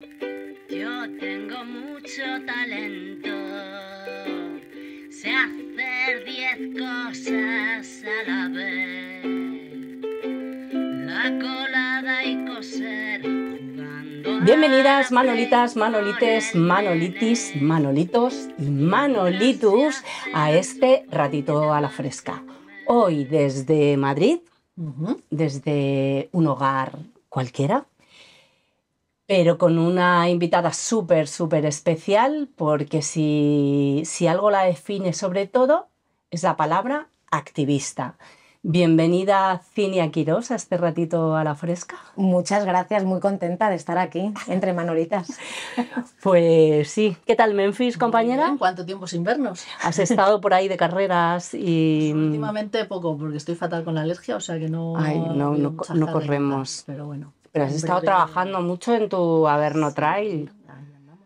Yo tengo mucho talento, sé hacer diez cosas a la vez. La colada y coser. Bienvenidas Manolitas, Manolites, Manolitis, Manolitos y Manolitus a este ratito a la fresca. Hoy desde Madrid, desde un hogar cualquiera, pero con una invitada súper, súper especial, porque si, algo la define sobre todo es la palabra activista. Bienvenida Cinia Quirós a este ratito a la fresca. Muchas gracias, muy contenta de estar aquí, entre manolitas. pues sí, ¿qué tal Memphis, compañera? ¿Cuánto tiempo sin vernos? Has estado por ahí de carreras y... Mm, Últimamente poco, porque estoy fatal con la alergia, o sea que no... Ay, no, corremos. pero bueno. Pero has estado trabajando mucho en tu Averno Trail.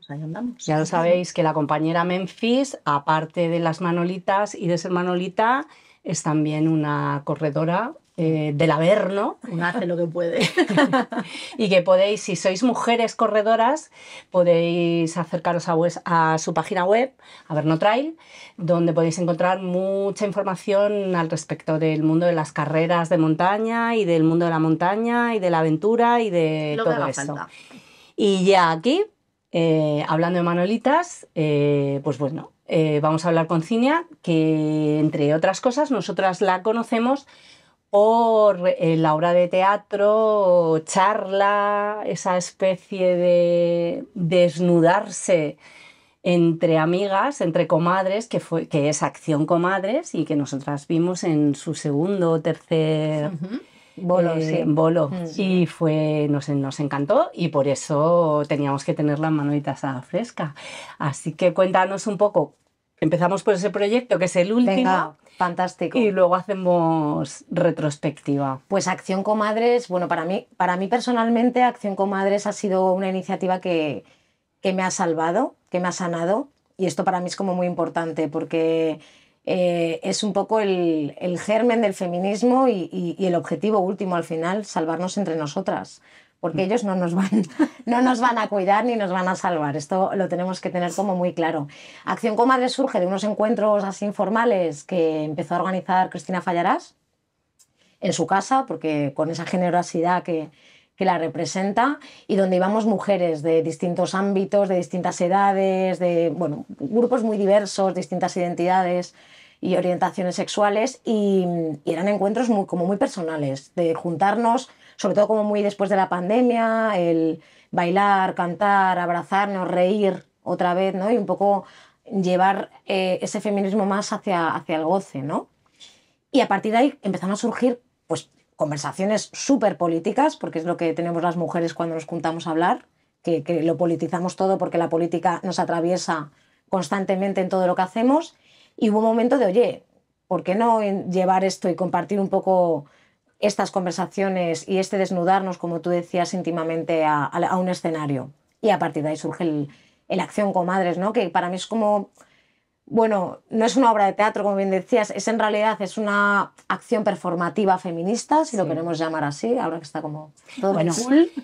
Ahí andamos. Ya lo sabéis que la compañera Memphis, aparte de las Manolitas y de ser Manolita, es también una corredora eh, del Averno. Uno hace lo que puede. y que podéis, si sois mujeres corredoras, podéis acercaros a, su página web, Averno Trail, donde podéis encontrar mucha información al respecto del mundo de las carreras de montaña y del mundo de la montaña y de la aventura y de todo eso. Y ya aquí, eh, hablando de Manolitas, eh, pues bueno. vamos a hablar con Cinia, que entre otras cosas nosotras la conocemos por eh, la obra de teatro, charla, esa especie de desnudarse entre amigas, entre comadres, que, fue, que es Acción Comadres y que nosotras vimos en su segundo o tercer bolo. Eh, mm, y fue, nos, nos encantó y por eso teníamos que tener la manuelita asada fresca. Así que cuéntanos un poco Empezamos por ese proyecto, que es el último. fantástico. Y luego hacemos retrospectiva. Pues Acción Comadres, bueno, para mí, para mí personalmente, Acción Comadres ha sido una iniciativa que, que me ha salvado, que me ha sanado. Y esto para mí es como muy importante porque eh, es un poco el, germen del feminismo y, el objetivo último al final, salvarnos entre nosotras porque ellos no nos, van, no nos van a cuidar ni nos van a salvar. Esto lo tenemos que tener como muy claro. Acción Comadre surge de unos encuentros así informales que empezó a organizar Cristina Fallarás en su casa, porque con esa generosidad que, la representa y donde íbamos mujeres de distintos ámbitos, de distintas edades, de bueno, grupos muy diversos, distintas identidades y orientaciones sexuales y, eran encuentros muy, como muy personales, de juntarnos sobre todo como muy después de la pandemia, el bailar, cantar, abrazarnos, reír otra vez, ¿no? Y un poco llevar eh, ese feminismo más hacia, hacia el goce, ¿no? Y a partir de ahí empezaron a surgir, pues, conversaciones súper políticas, porque es lo que tenemos las mujeres cuando nos juntamos a hablar, que, que lo politizamos todo porque la política nos atraviesa constantemente en todo lo que hacemos. Y hubo un momento de, oye, ¿por qué no llevar esto y compartir un poco estas conversaciones y este desnudarnos, como tú decías, íntimamente a, un escenario. Y a partir de ahí surge el, Acción Comadres, ¿no? que para mí es como, bueno, no es una obra de teatro, como bien decías, es en realidad es una acción performativa feminista, si lo queremos llamar así, ahora que está como todo bueno,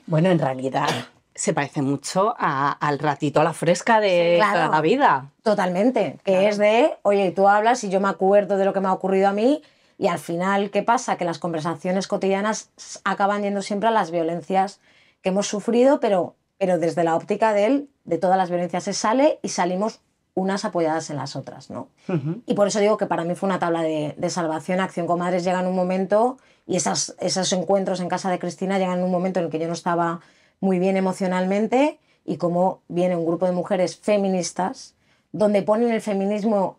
Bueno, en realidad se parece mucho al ratito a la fresca de la vida. Totalmente, que es de, oye, tú hablas y yo me acuerdo de lo que me ha ocurrido a mí y al final, ¿qué pasa? Que las conversaciones cotidianas acaban yendo siempre a las violencias que hemos sufrido, pero, pero desde la óptica de él, de todas las violencias se sale y salimos unas apoyadas en las otras, ¿no? Y por eso digo que para mí fue una tabla de, salvación. Acción Comadres llega en un momento, y esas, esos encuentros en casa de Cristina llegan en un momento en el que yo no estaba muy bien emocionalmente, y como viene un grupo de mujeres feministas, donde ponen el feminismo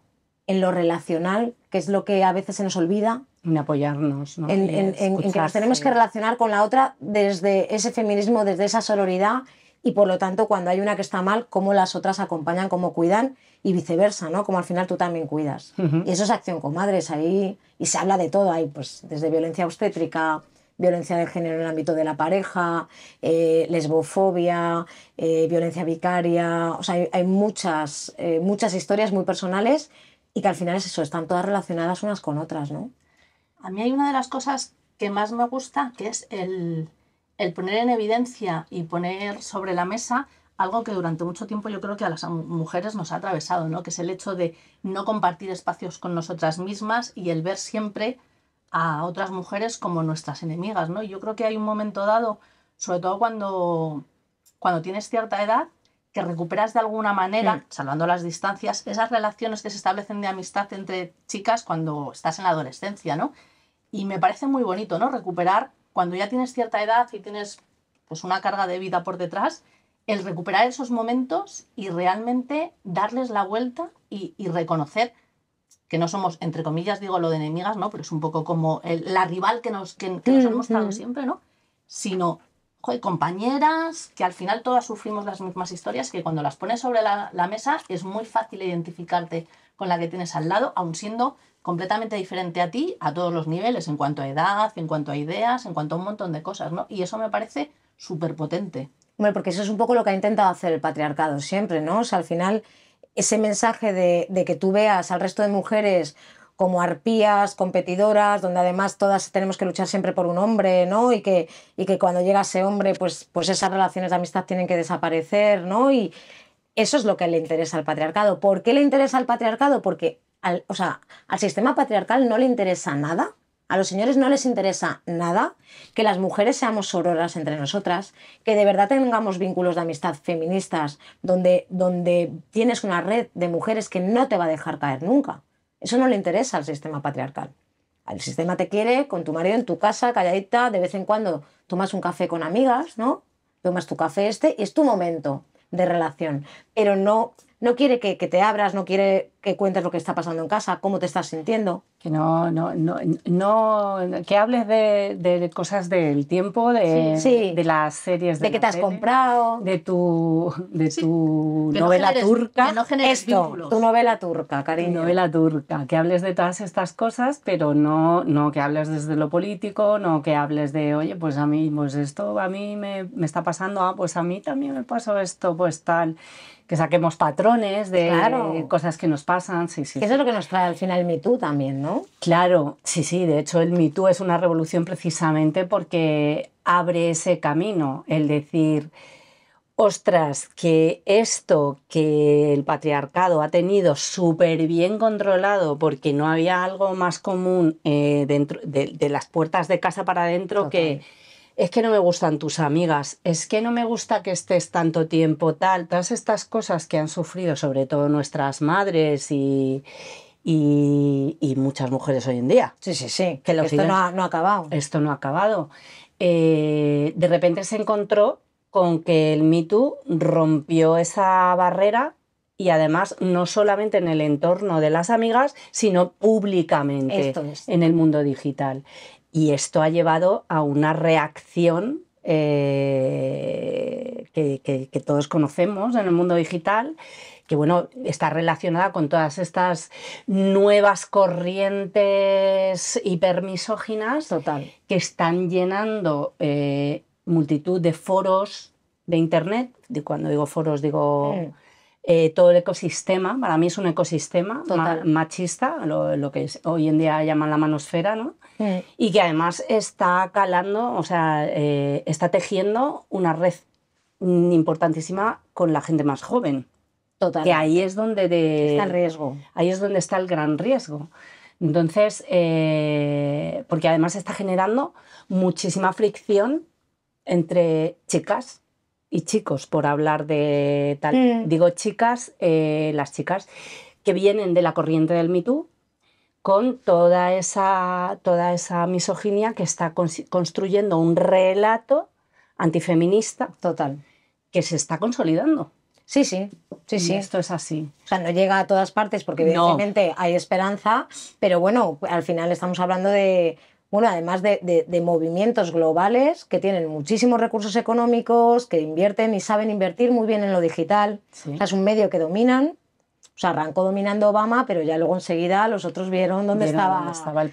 en lo relacional, que es lo que a veces se nos olvida. En apoyarnos, ¿no? en, que nos tenemos que relacionar con la otra desde ese feminismo, desde esa sororidad y por lo tanto cuando hay una que está mal, cómo las otras acompañan, cómo cuidan y viceversa, ¿no? Como al final tú también cuidas. Y eso es acción madres ahí y se habla de todo ahí, pues desde violencia obstétrica, violencia de género en el ámbito de la pareja, eh, lesbofobia, eh, violencia vicaria, o sea, hay, muchas, eh, muchas historias muy personales y que al final es eso, están todas relacionadas unas con otras, ¿no? A mí hay una de las cosas que más me gusta, que es el, poner en evidencia y poner sobre la mesa algo que durante mucho tiempo yo creo que a las mujeres nos ha atravesado, ¿no? Que es el hecho de no compartir espacios con nosotras mismas y el ver siempre a otras mujeres como nuestras enemigas, ¿no? Yo creo que hay un momento dado, sobre todo cuando, cuando tienes cierta edad, que recuperas de alguna manera, mm. salvando las distancias, esas relaciones que se establecen de amistad entre chicas cuando estás en la adolescencia, ¿no? Y me parece muy bonito, ¿no? Recuperar cuando ya tienes cierta edad y tienes pues una carga de vida por detrás, el recuperar esos momentos y realmente darles la vuelta y, reconocer que no somos, entre comillas, digo lo de enemigas, ¿no? Pero es un poco como la rival que nos, que, nos mm, han mostrado mm. siempre, ¿no? Sino joder, compañeras, que al final todas sufrimos las mismas historias, que cuando las pones sobre la, mesa es muy fácil identificarte con la que tienes al lado, aun siendo completamente diferente a ti a todos los niveles, en cuanto a edad, en cuanto a ideas, en cuanto a un montón de cosas, ¿no? Y eso me parece súper potente. Bueno, porque eso es un poco lo que ha intentado hacer el patriarcado siempre, ¿no? O sea, al final ese mensaje de, de, que tú veas al resto de mujeres como arpías, competidoras, donde además todas tenemos que luchar siempre por un hombre, ¿no? Y que, y que cuando llega ese hombre, pues, pues esas relaciones de amistad tienen que desaparecer, ¿no? Y eso es lo que le interesa al patriarcado. ¿Por qué le interesa al patriarcado? Porque al, o sea, al sistema patriarcal no le interesa nada. A los señores no les interesa nada que las mujeres seamos sororas entre nosotras, que de verdad tengamos vínculos de amistad feministas, donde, donde tienes una red de mujeres que no te va a dejar caer nunca. Eso no le interesa al sistema patriarcal. El sistema te quiere con tu marido en tu casa, calladita, de vez en cuando tomas un café con amigas, ¿no? Tomas tu café este y es tu momento de relación, pero no no quiere que, te abras, no quiere que cuentes lo que está pasando en casa, cómo te estás sintiendo. Que no, no, no, no que hables de, cosas del tiempo, de, las series de, de que te has comprado, de tu, de tu novela turca. Esto, tu novela turca, cariño. Tu novela turca, que hables de todas estas cosas, pero no, no que hables desde lo político, no que hables de, oye, pues a mí, pues esto a mí me, me está pasando, ah, pues a mí también me pasó esto, pues tal que saquemos patrones de cosas que nos pasan. Sí, Eso es lo que nos trae al final el Me también, ¿no? Claro, sí, sí. De hecho, el Me es una revolución precisamente porque abre ese camino, el decir, ostras, que esto que el patriarcado ha tenido súper bien controlado porque no había algo más común eh, dentro de, las puertas de casa para adentro que es que no me gustan tus amigas, es que no me gusta que estés tanto tiempo tal, todas estas cosas que han sufrido sobre todo nuestras madres y, y, muchas mujeres hoy en día. Sí, sí, sí, que esto no ha, acabado. Esto no ha acabado. Eh, de repente se encontró con que el Me rompió esa barrera y además no solamente en el entorno de las amigas, sino públicamente en el mundo digital. Y esto ha llevado a una reacción eh, que, todos conocemos en el mundo digital, que bueno, está relacionada con todas estas nuevas corrientes hipermisóginas Total. que están llenando eh, multitud de foros de internet, de cuando digo foros digo... Mm. Eh, todo el ecosistema, para mí es un ecosistema machista, lo, que hoy en día llaman la manosfera, ¿no? Y que además está calando, o sea, eh, está tejiendo una red importantísima con la gente más joven. Total. Que ahí es donde está el riesgo. Ahí es donde está el gran riesgo. Entonces, eh, porque además está generando muchísima fricción entre chicas y chicos, por hablar de tal. Mm. Digo chicas, eh, las chicas que vienen de la corriente del Me con toda esa, toda esa misoginia que está construyendo un relato antifeminista. Total. Que se está consolidando. Sí, sí, sí, sí. Esto es así. O sea, no llega a todas partes porque evidentemente hay esperanza, pero bueno, al final estamos hablando de bueno, además de, movimientos globales que tienen muchísimos recursos económicos, que invierten y saben invertir muy bien en lo digital. O sea, es un medio que dominan. O sea, arrancó dominando Obama, pero ya luego enseguida los otros vieron dónde, estaba, estaba el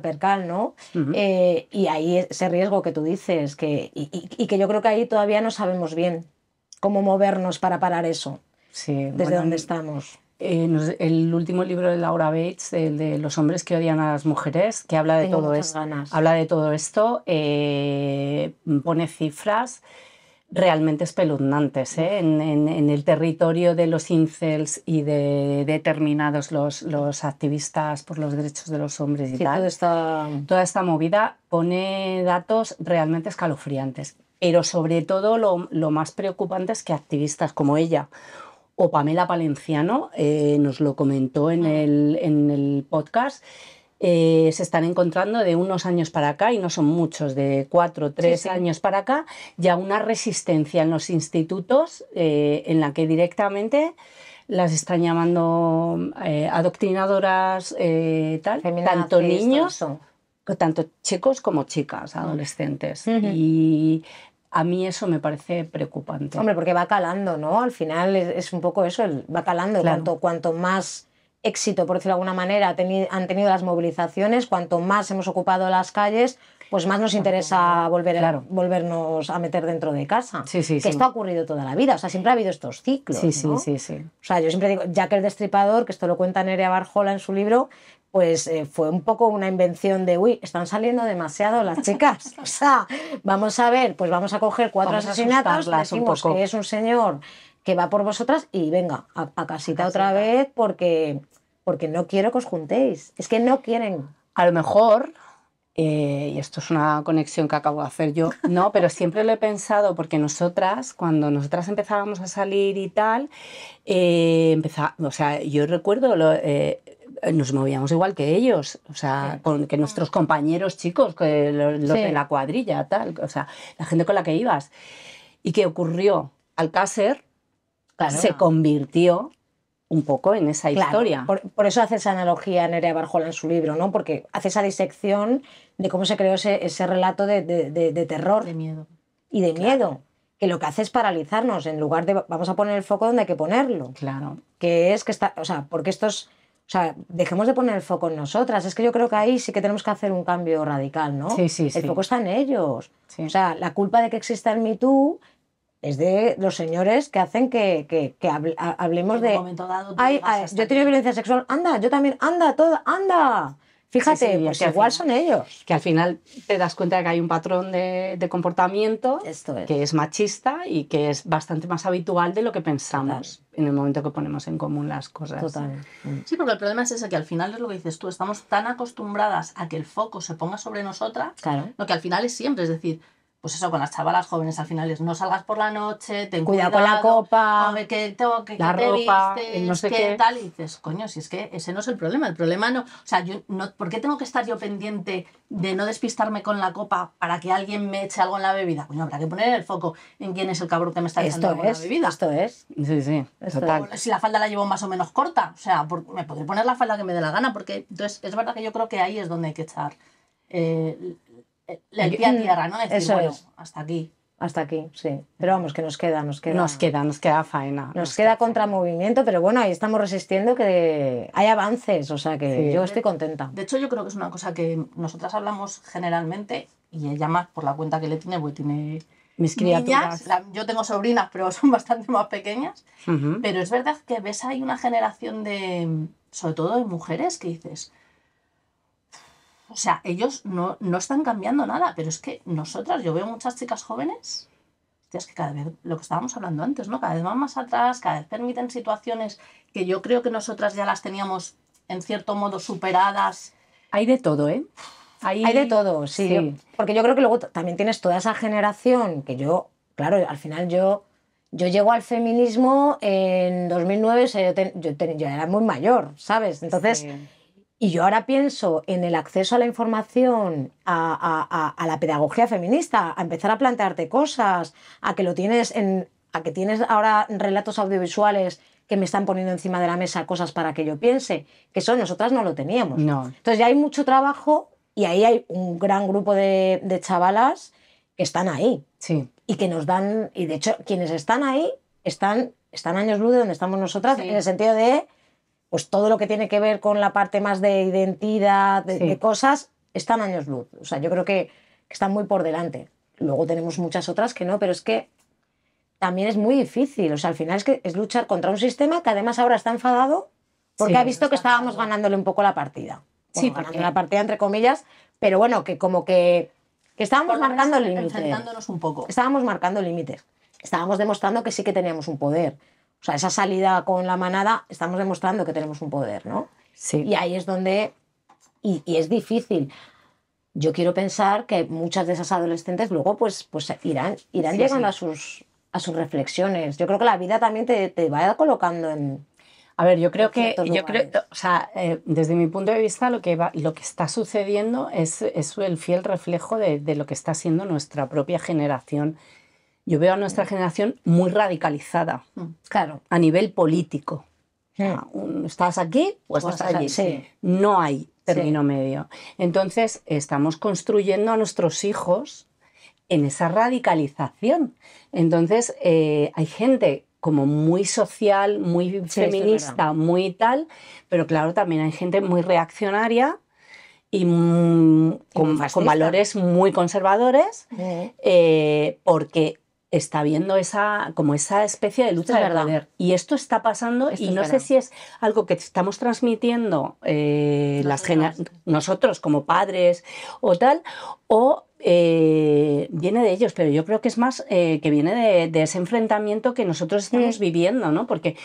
percal. ¿no? Eh, y ahí ese riesgo que tú dices, que, y, que yo creo que ahí todavía no sabemos bien cómo movernos para parar eso. desde dónde estamos. Eh, el último libro de Laura Bates, el de Los hombres que odian a las mujeres, que habla de todo esto. Habla de todo esto, eh, pone cifras realmente espeluznantes eh, en, el territorio de los incels y de determinados los, los activistas por los derechos de los hombres y tal. Toda esta... toda esta movida pone datos realmente escalofriantes, pero sobre todo lo, lo más preocupante es que activistas como ella o Pamela Palenciano, eh, nos lo comentó en ah. el, en el podcast, eh, se están encontrando de unos años para acá, y no son muchos, de cuatro, tres años para acá, ya una resistencia en los institutos eh, en la que directamente las están llamando adoctrinadoras, tanto niños tanto chicos como chicas, mm. adolescentes a mí eso me parece preocupante. Hombre, porque va calando, ¿no? Al final es, un poco eso, va calando. Cuanto, más éxito, por decirlo de alguna manera, han tenido las movilizaciones, cuanto más hemos ocupado las calles, pues más nos interesa volver volvernos a meter dentro de casa. Sí, sí, que esto ha ocurrido toda la vida, o sea, siempre ha habido estos ciclos. Sí, sí, sí, sí. O sea, yo siempre digo, ya que el Destripador, que esto lo cuenta Nerea Barjola en su libro, pues eh, fue un poco una invención de, uy, están saliendo demasiado las chicas. o sea, vamos a ver, pues vamos a coger cuatro asesinatos, decimos que es un señor que va por vosotras y venga, a, casita otra vez porque, porque no quiero que os juntéis. Es que no quieren. A lo mejor, eh, y esto es una conexión que acabo de hacer yo, no, pero siempre lo he pensado porque nosotras, cuando nosotras empezábamos a salir y tal, eh, o sea, yo recuerdo lo, eh, nos movíamos igual que ellos, o sea, que nuestros compañeros chicos, los, de la cuadrilla, tal, o sea, la gente con la que ibas. ¿Y qué ocurrió? al cácer, se convirtió un poco en esa historia. Por, eso hace esa analogía Nerea Barjola en su libro, ¿no? Porque hace esa disección de cómo se creó ese, relato de, terror. De miedo. Y de miedo. Que lo que hace es paralizarnos en lugar de vamos a poner el foco donde hay que ponerlo. Claro. Que es que está, o sea, porque estos o sea, dejemos de poner el foco en nosotras. Es que yo creo que ahí sí que tenemos que hacer un cambio radical, ¿no? el foco está en ellos. O sea, la culpa de que exista el Me es de los señores que hacen que, que, que hablemos de. yo he tenido violencia sexual, anda, yo también, anda, todo, anda. Fíjate, igual son ellos. Que al final te das cuenta de que hay un patrón de, comportamiento que es machista y que es bastante más habitual de lo que pensamos en el momento que ponemos en común las cosas. Total. Mm. Sí, porque el problema es ese, que al final es lo que dices tú, estamos tan acostumbradas a que el foco se ponga sobre nosotras, lo que al final es siempre, es decir, pues eso, con las chavalas jóvenes al final es no salgas por la noche, ten cuidado, con la copa, a que tengo que, vistes, no sé qué, tal, y dices, coño, si es que ese no es el problema, el problema no, o sea, yo no, ¿por qué tengo que estar yo pendiente de no despistarme con la copa para que alguien me eche algo en la bebida? Coño, habrá que poner el foco en quién es el cabrón que me está echando algo en la bebida. Esto es, sí, sí, total. Si la falda la llevo más o menos corta, o sea, me podré poner la falda que me dé la gana, porque entonces es verdad que yo creo que ahí es donde hay que echar eh, eh, la mm, tierra, ¿no? Eso es. hasta aquí. Hasta aquí, sí. Pero vamos, que nos queda, nos queda. Nos queda, nos queda faena. Nos, queda, contra contramovimiento, pero bueno, ahí estamos resistiendo que hay avances, o sea que yo estoy contenta. De hecho, yo creo que es una cosa que nosotras hablamos generalmente, y ella más por la cuenta que le tiene, porque tiene mis criaturas. yo tengo sobrinas, pero son bastante más pequeñas. Pero es verdad que ves ahí una generación de, sobre todo de mujeres, que dices, o sea, ellos no, no están cambiando nada, pero es que nosotras, yo veo muchas chicas jóvenes, es que cada vez, lo que estábamos hablando antes, ¿no? Cada vez van más atrás, cada vez permiten situaciones que yo creo que nosotras ya las teníamos en cierto modo superadas. Hay de todo, ¿eh? Hay, Hay de todo, sí. porque yo creo que luego también tienes toda esa generación que yo, claro, al final yo yo llego al feminismo en 2009, yo, era muy mayor, ¿sabes? Entonces, y yo ahora pienso en el acceso a la información, a, la pedagogía feminista, a empezar a plantearte cosas, a que lo tienes en, a que tienes ahora relatos audiovisuales que me están poniendo encima de la mesa cosas para que yo piense, que eso nosotras no lo teníamos. No. Entonces ya hay mucho trabajo y ahí hay un gran grupo de, chavalas que están ahí. Y que nos dan, y de hecho, quienes están ahí están, están años luz de donde estamos nosotras, en el sentido de pues todo lo que tiene que ver con la parte más de identidad, de, cosas, están años luz. O sea, yo creo que, que están muy por delante. Luego tenemos muchas otras que no, pero es que también es muy difícil. O sea, al final es que es luchar contra un sistema que además ahora está enfadado porque ha visto que estábamos ganándole un poco la partida. sí, ganando la partida entre comillas, pero bueno, que como que, estábamos marcando límites. un poco. Estábamos marcando límites. Estábamos demostrando que sí que teníamos un poder, o sea, esa salida con la manada, estamos demostrando que tenemos un poder, ¿no? Sí. Y ahí es donde. Y, es difícil. Yo quiero pensar que muchas de esas adolescentes luego pues, pues irán, irán llegando A, sus, a sus reflexiones. Yo creo que la vida también te, te va colocando en, a ver, yo creo que, yo creo, o sea, eh, desde mi punto de vista, lo que, lo que está sucediendo es, es el fiel reflejo de, de, lo que está siendo nuestra propia generación yo veo a nuestra generación muy radicalizada. Mm. Claro. A nivel político. Estás aquí o estás, allí. No hay término medio. Entonces, estamos construyendo a nuestros hijos en esa radicalización. Entonces, eh, hay gente como muy social, muy feminista, muy tal, pero claro, también hay gente muy reaccionaria y, mm, con, valores muy conservadores, eh, porque está viendo esa, como esa especie de lucha de poder. Y esto está pasando y no sé si es algo que estamos transmitiendo eh, las nosotros como padres o tal, o eh, viene de ellos, pero yo creo que es más eh, que viene de, ese enfrentamiento que nosotros estamos mm. viviendo, ¿no? Porque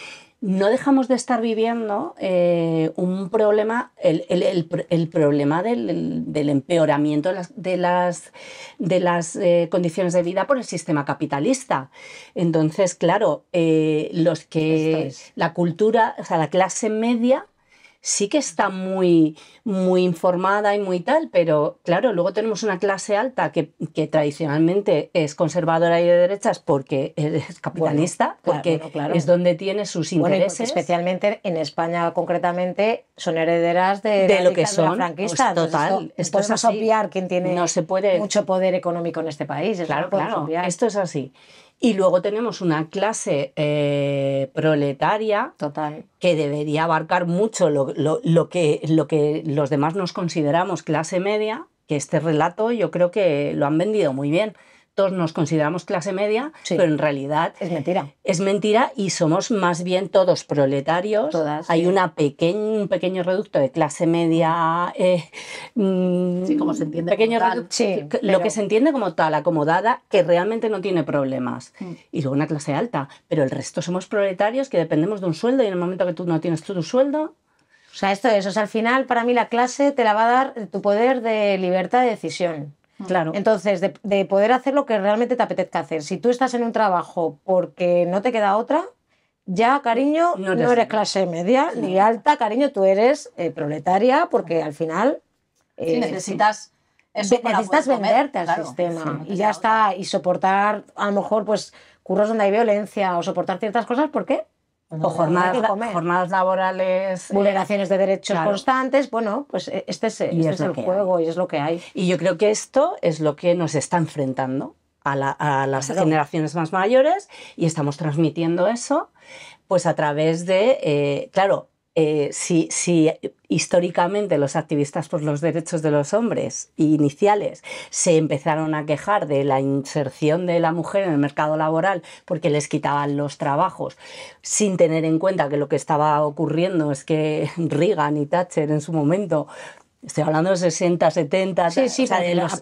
no dejamos de estar viviendo eh, un problema, el, problema del, empeoramiento de las, de las, condiciones de vida por el sistema capitalista. Entonces, claro, los que la cultura, o sea, la clase media sí que está muy, muy informada y muy tal, pero claro, luego tenemos una clase alta que, que tradicionalmente es conservadora y de derechas porque es capitalista, porque es donde tiene sus intereses. especialmente en España concretamente son herederas de, lo que son franquistas. Pues, total, es obviar quien tiene no se puede... mucho poder económico en este país. Claro, esto es así. Y luego tenemos una clase eh, proletaria Total. que debería abarcar mucho lo, lo, lo, que, lo que los demás nos consideramos clase media, que este relato yo creo que lo han vendido muy bien todos nos consideramos clase media, pero en realidad es mentira. Es mentira y somos más bien todos proletarios. Hay una un pequeño reducto de clase media. Pequeño lo que se entiende como tal, acomodada, que realmente no tiene problemas. Mm. Y luego una clase alta. Pero el resto somos proletarios que dependemos de un sueldo y en el momento que tú no tienes tu sueldo, o sea, esto es, al final para mí la clase te la va a dar tu poder de libertad de decisión. Mm. Claro. Entonces, de, poder hacer lo que realmente te apetezca hacer. Si tú estás en un trabajo porque no te queda otra, ya, cariño, no eres, clase media ni alta, cariño, tú eres eh, proletaria porque al final... Eh, necesitas... necesitas venderte al sistema y ya está, y soportar a lo mejor pues curros donde hay violencia o soportar ciertas cosas, ¿por qué? o jornadas, laborales. Eh, Vulneraciones de derechos constantes. Bueno, pues eh, este es, este el juego y es lo que hay. Y yo creo que esto es lo que nos está enfrentando a, las generaciones más mayores y estamos transmitiendo eso pues a través de, eh, claro, eh, si, históricamente los activistas por los derechos de los hombres iniciales se empezaron a quejar de la inserción de la mujer en el mercado laboral porque les quitaban los trabajos, sin tener en cuenta que lo que estaba ocurriendo es que Reagan y Thatcher en su momento Estoy hablando de 60, 70. Sí,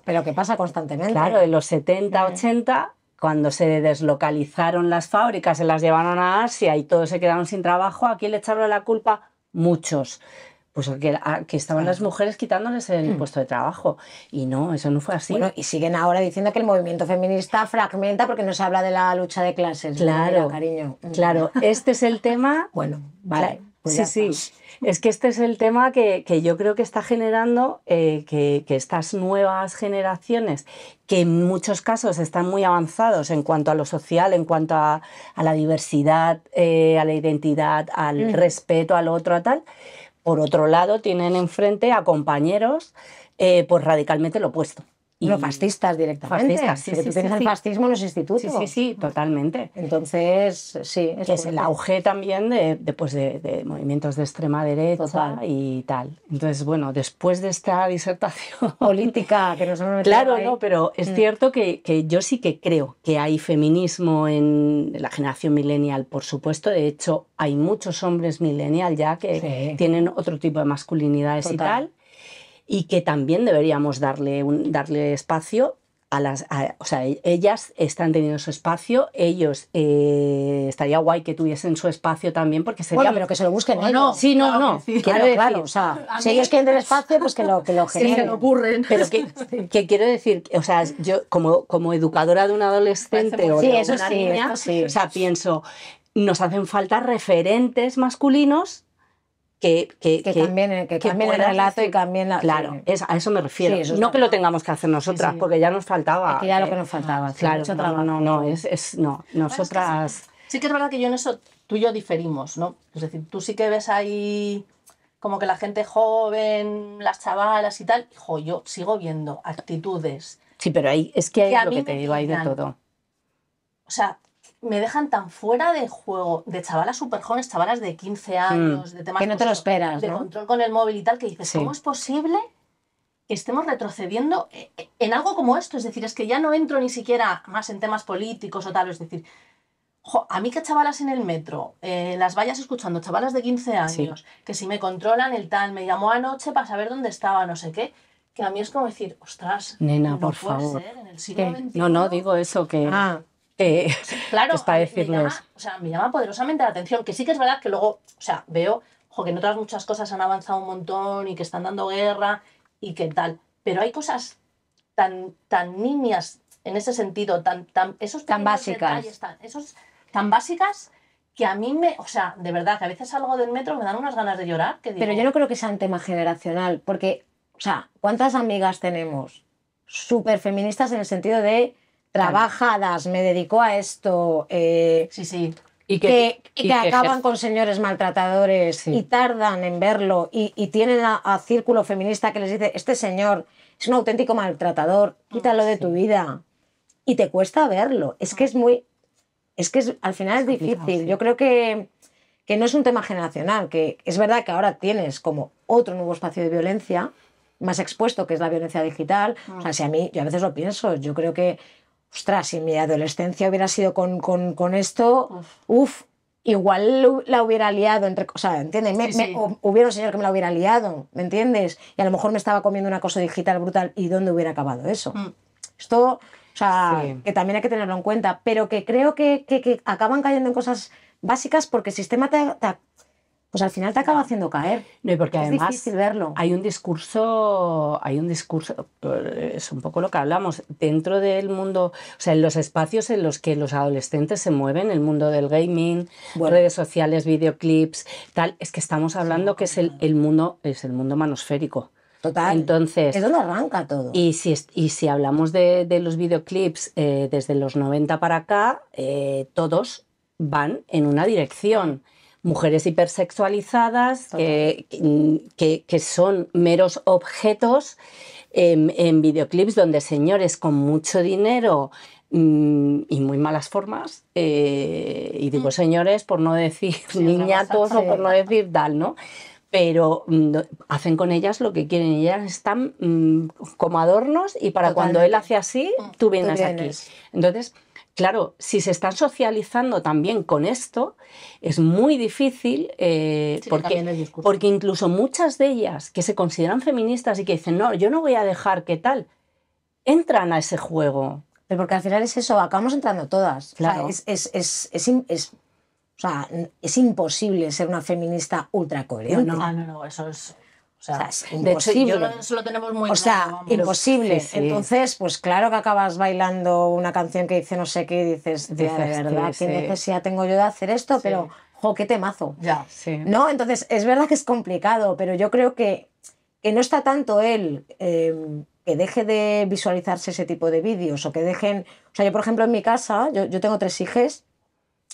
pero que pasa constantemente. Claro, de los 70, 80, cuando se deslocalizaron las fábricas, se las llevaron a Asia y todos se quedaron sin trabajo, ¿a quién le echaron la culpa? Muchos. Pues que, estaban las mujeres quitándoles el mm. puesto de trabajo. Y no, eso no fue así. Bueno, y siguen ahora diciendo que el movimiento feminista fragmenta porque no se habla de la lucha de clases. Claro, cariño. Mm. Claro, este es el tema. Bueno, vale. Pues sí, sí. Es que este es el tema que, yo creo que está generando eh, que, estas nuevas generaciones, que en muchos casos están muy avanzados en cuanto a lo social, en cuanto a, la diversidad, eh, a la identidad, al mm. respeto al otro, a tal, por otro lado tienen enfrente a compañeros eh, pues radicalmente lo opuesto. Y fascistas directamente. Fascistas, sí, sí, tú tienes el fascismo en los institutos. Sí, sí, sí, totalmente. Entonces, sí. Es, es el auge también pues, de, de, movimientos de extrema derecha y tal. Entonces, bueno, después de esta disertación... Política, que nos Claro, no, pero es mm. cierto que, yo sí que creo que hay feminismo en la generación millennial, por supuesto. De hecho, hay muchos hombres millennial ya que tienen otro tipo de masculinidades y tal y que también deberíamos darle, un, darle espacio a las, o sea, e, ellas están teniendo su espacio, ellos eh, estaría guay que tuviesen su espacio también porque sería bueno, pero que se lo busquen sí, no, no. si ellos quieren el espacio, pues que lo que lo generen. que lo ocurren. Pero que, quiero decir, o sea, yo como como educadora de un adolescente o de una niña, o sea, pienso nos hacen falta referentes masculinos que, que, cambien, el relato y cambien la. Claro, es, a eso me refiero. no que lo tengamos que hacer nosotras, porque ya nos faltaba. ya lo ¿eh? que nos faltaba. claro, no, no, es, no. Nosotras. sí. que es verdad que yo en eso tú y yo diferimos, ¿no? Es decir, tú sí que ves ahí como que la gente joven, las chavalas y tal. Hijo, yo sigo viendo actitudes. Sí, pero ahí es que hay lo que te digo, hay de todo. O sea, me dejan tan fuera de juego de chavalas súper jóvenes, chavalas de 15 hmm. años, de temas... Que no te lo esperas, De control con el móvil y tal, que dices, ¿cómo es posible que estemos retrocediendo e-, e-, en algo como esto? Es decir, es que ya no entro ni siquiera más en temas políticos o tal, es decir... a mí que chavalas en el metro, eh, las vayas escuchando, chavalas de 15 años, que si me controlan el tal, me llamó anoche para saber dónde estaba, no sé qué, que a mí es como decir, ostras, nena, por favor. Ser, en el siglo no, no, digo eso, que... Ah. Eh, claro, para Me llama, poderosamente la atención, que sí que es verdad que luego, o sea, veo que en otras muchas cosas han avanzado un montón y que están dando guerra y que tal, pero hay cosas tan, tan nimias en ese sentido, tan, tan, esos básicas. tan, tan básicas que a mí me, o sea, de verdad, que a veces salgo del metro me dan unas ganas de llorar. pero yo no creo que sea un tema generacional, porque, o sea, ¿cuántas amigas tenemos súper feministas en el sentido de trabajadas, me dedico a esto. Eh, sí, sí. Y que, acaban con señores maltratadores y tardan en verlo y, tienen a, círculo feminista que les dice, este señor es un auténtico maltratador, ah, quítalo de tu vida. Y te cuesta verlo. Es que ah. es muy... Es que al final es difícil. Yo creo que, que no es un tema generacional, que es verdad que ahora tienes como otro nuevo espacio de violencia más expuesto, que es la violencia digital. Ah. O sea, si a mí, yo a veces lo pienso, yo creo que ostras, si mi adolescencia hubiera sido con, con, con esto, uff, igual la hubiera liado, entre, o sea, ¿entiendes? Me, hubiera un señor que me la hubiera liado, ¿me entiendes? Y a lo mejor me estaba comiendo una cosa digital brutal y dónde hubiera acabado eso. Mm. Esto, o sea, que también hay que tenerlo en cuenta, pero que creo que, que, acaban cayendo en cosas básicas porque el sistema te, te, pues al final te acaba haciendo caer. No, y porque es difícil verlo. hay un discurso, hay un discurso, eh, es un poco lo que hablamos, dentro del mundo, o sea, en los espacios en los que los adolescentes se mueven, el mundo del gaming, redes sociales, videoclips, tal, es que estamos hablando que es el, mundo, es el mundo manosférico. Total. Entonces, es donde arranca todo. Y si, y si hablamos de, los videoclips eh, desde los 90 para acá, eh, todos van en una dirección mujeres hipersexualizadas que, son meros objetos en, videoclips donde señores con mucho dinero mm, y muy malas formas, eh, y digo mm. señores por no decir niñatos o por no decir tal, ¿no? pero mm, hacen con ellas lo que quieren. Ellas están como adornos y para cuando él hace así, tú vienes, tú vienes. aquí. Entonces, Claro, si se están socializando también con esto, es muy difícil, eh, porque, porque incluso muchas de ellas que se consideran feministas y que dicen, no, yo no voy a dejar que tal, entran a ese juego. Pero porque al final es eso, acabamos entrando todas. es, es, es, imposible ser una feminista ultra coherente. no, ah, no, no eso es o sea de hecho, yo lo, tenemos muy O sea, imposible. Entonces, pues claro que acabas bailando una canción que dice no sé qué y dices, de verdad, qué necesidad tengo yo de hacer esto, pero jo, qué temazo. Ya, sí. ¿No? Entonces, es verdad que es complicado, pero yo creo que, que no está tanto él em, que deje de visualizarse ese tipo de vídeos o que dejen. O sea, yo, por ejemplo, en mi casa, yo, yo tengo tres hijes,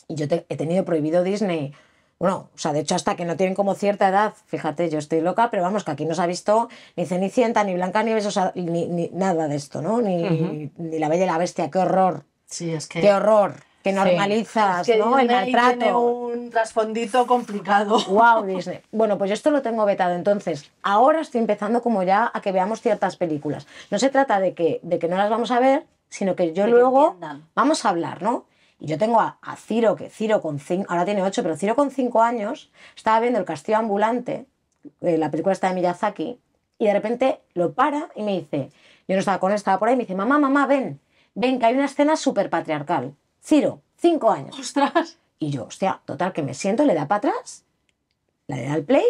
y yo he tenido prohibido Disney bueno, o sea, de hecho hasta que no tienen como cierta edad, fíjate, yo estoy loca, pero vamos, que aquí no se ha visto ni Cenicienta, ni blanca, o sea, ni, nada de esto, ¿no? Ni, La Bella y la Bestia, qué horror. Sí, es que... Qué horror, que normalizas, que ¿no? El maltrato. Tiene un trasfondito complicado. Wow, Disney. Bueno, pues yo esto lo tengo vetado, entonces, ahora estoy empezando como ya a que veamos ciertas películas. No se trata de que, de que no las vamos a ver, sino que yo luego vamos a hablar, ¿no? Y yo tengo a, Ciro, que Ciro con ahora tiene ocho, pero Ciro con cinco años estaba viendo El Castillo Ambulante, eh, la película está de Miyazaki, y de repente lo para y me dice, yo no estaba con él, estaba por ahí, me dice, mamá, mamá, ven, ven, que hay una escena súper patriarcal. Ciro, cinco años. ¡Ostras! Y yo, hostia, total, que me siento, le da para atrás, le da al play,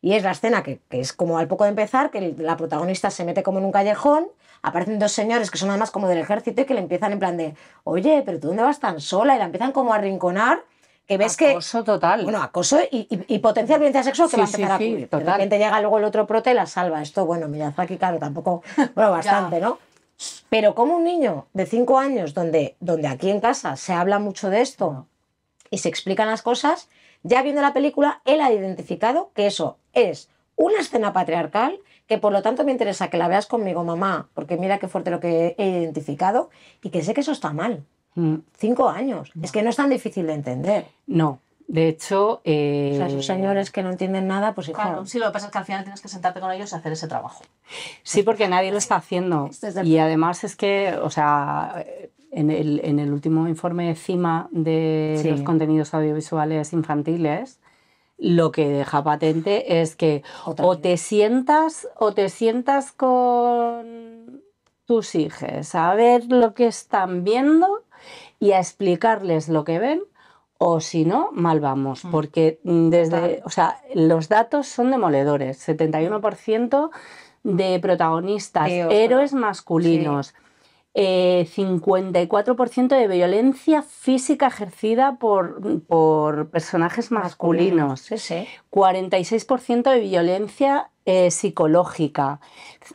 y es la escena que, que, es como al poco de empezar, que la protagonista se mete como en un callejón, aparecen dos señores que son además como del ejército y que le empiezan en plan de, oye, pero tú dónde vas tan sola? Y la empiezan como a arrinconar. Que ves que. Acoso total. Bueno, acoso y, potencia y potencial violencia sexual que va a empezar a cubrir. de llega luego el otro prote y la salva. Esto, bueno, aquí claro, tampoco. Bueno, bastante, ¿no? Pero como un niño de cinco años, donde, donde aquí en casa se habla mucho de esto y se explican las cosas, ya viendo la película, él ha identificado que eso es una escena patriarcal que por lo tanto me interesa que la veas conmigo, mamá, porque mira qué fuerte lo que he identificado y que sé que eso está mal. Mm. Cinco años. Es que no es tan difícil de entender. No. De hecho, eh, o sea, esos señores que no entienden nada, pues claro. claro. Sí, lo que pasa es que al final tienes que sentarte con ellos y hacer ese trabajo. Sí, porque nadie lo está haciendo. Este y además es que, o sea, en el, en el último informe de CIMA de los contenidos audiovisuales infantiles, lo que deja patente es que o, te sientas o te sientas con tus hijos a ver lo que están viendo y a explicarles lo que ven o si no, mal vamos, mm. porque desde, sea, los datos son demoledores, 71% mm. de protagonistas, héroes masculinos. 54% eh, de violencia física ejercida por, personajes masculinos, 46% de violencia eh, psicológica,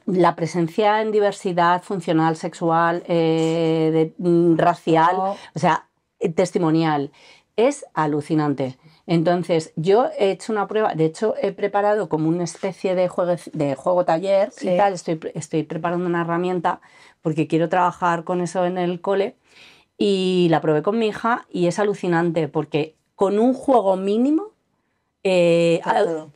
la presencia en diversidad funcional, sexual, eh, mm, racial, o sea, testimonial. Es alucinante. Entonces, yo he hecho una prueba, de hecho, he preparado como una especie de juego, de juego taller y tal, estoy, preparando una herramienta porque quiero trabajar con eso en el cole y la probé con mi hija y es alucinante porque con un juego mínimo eh,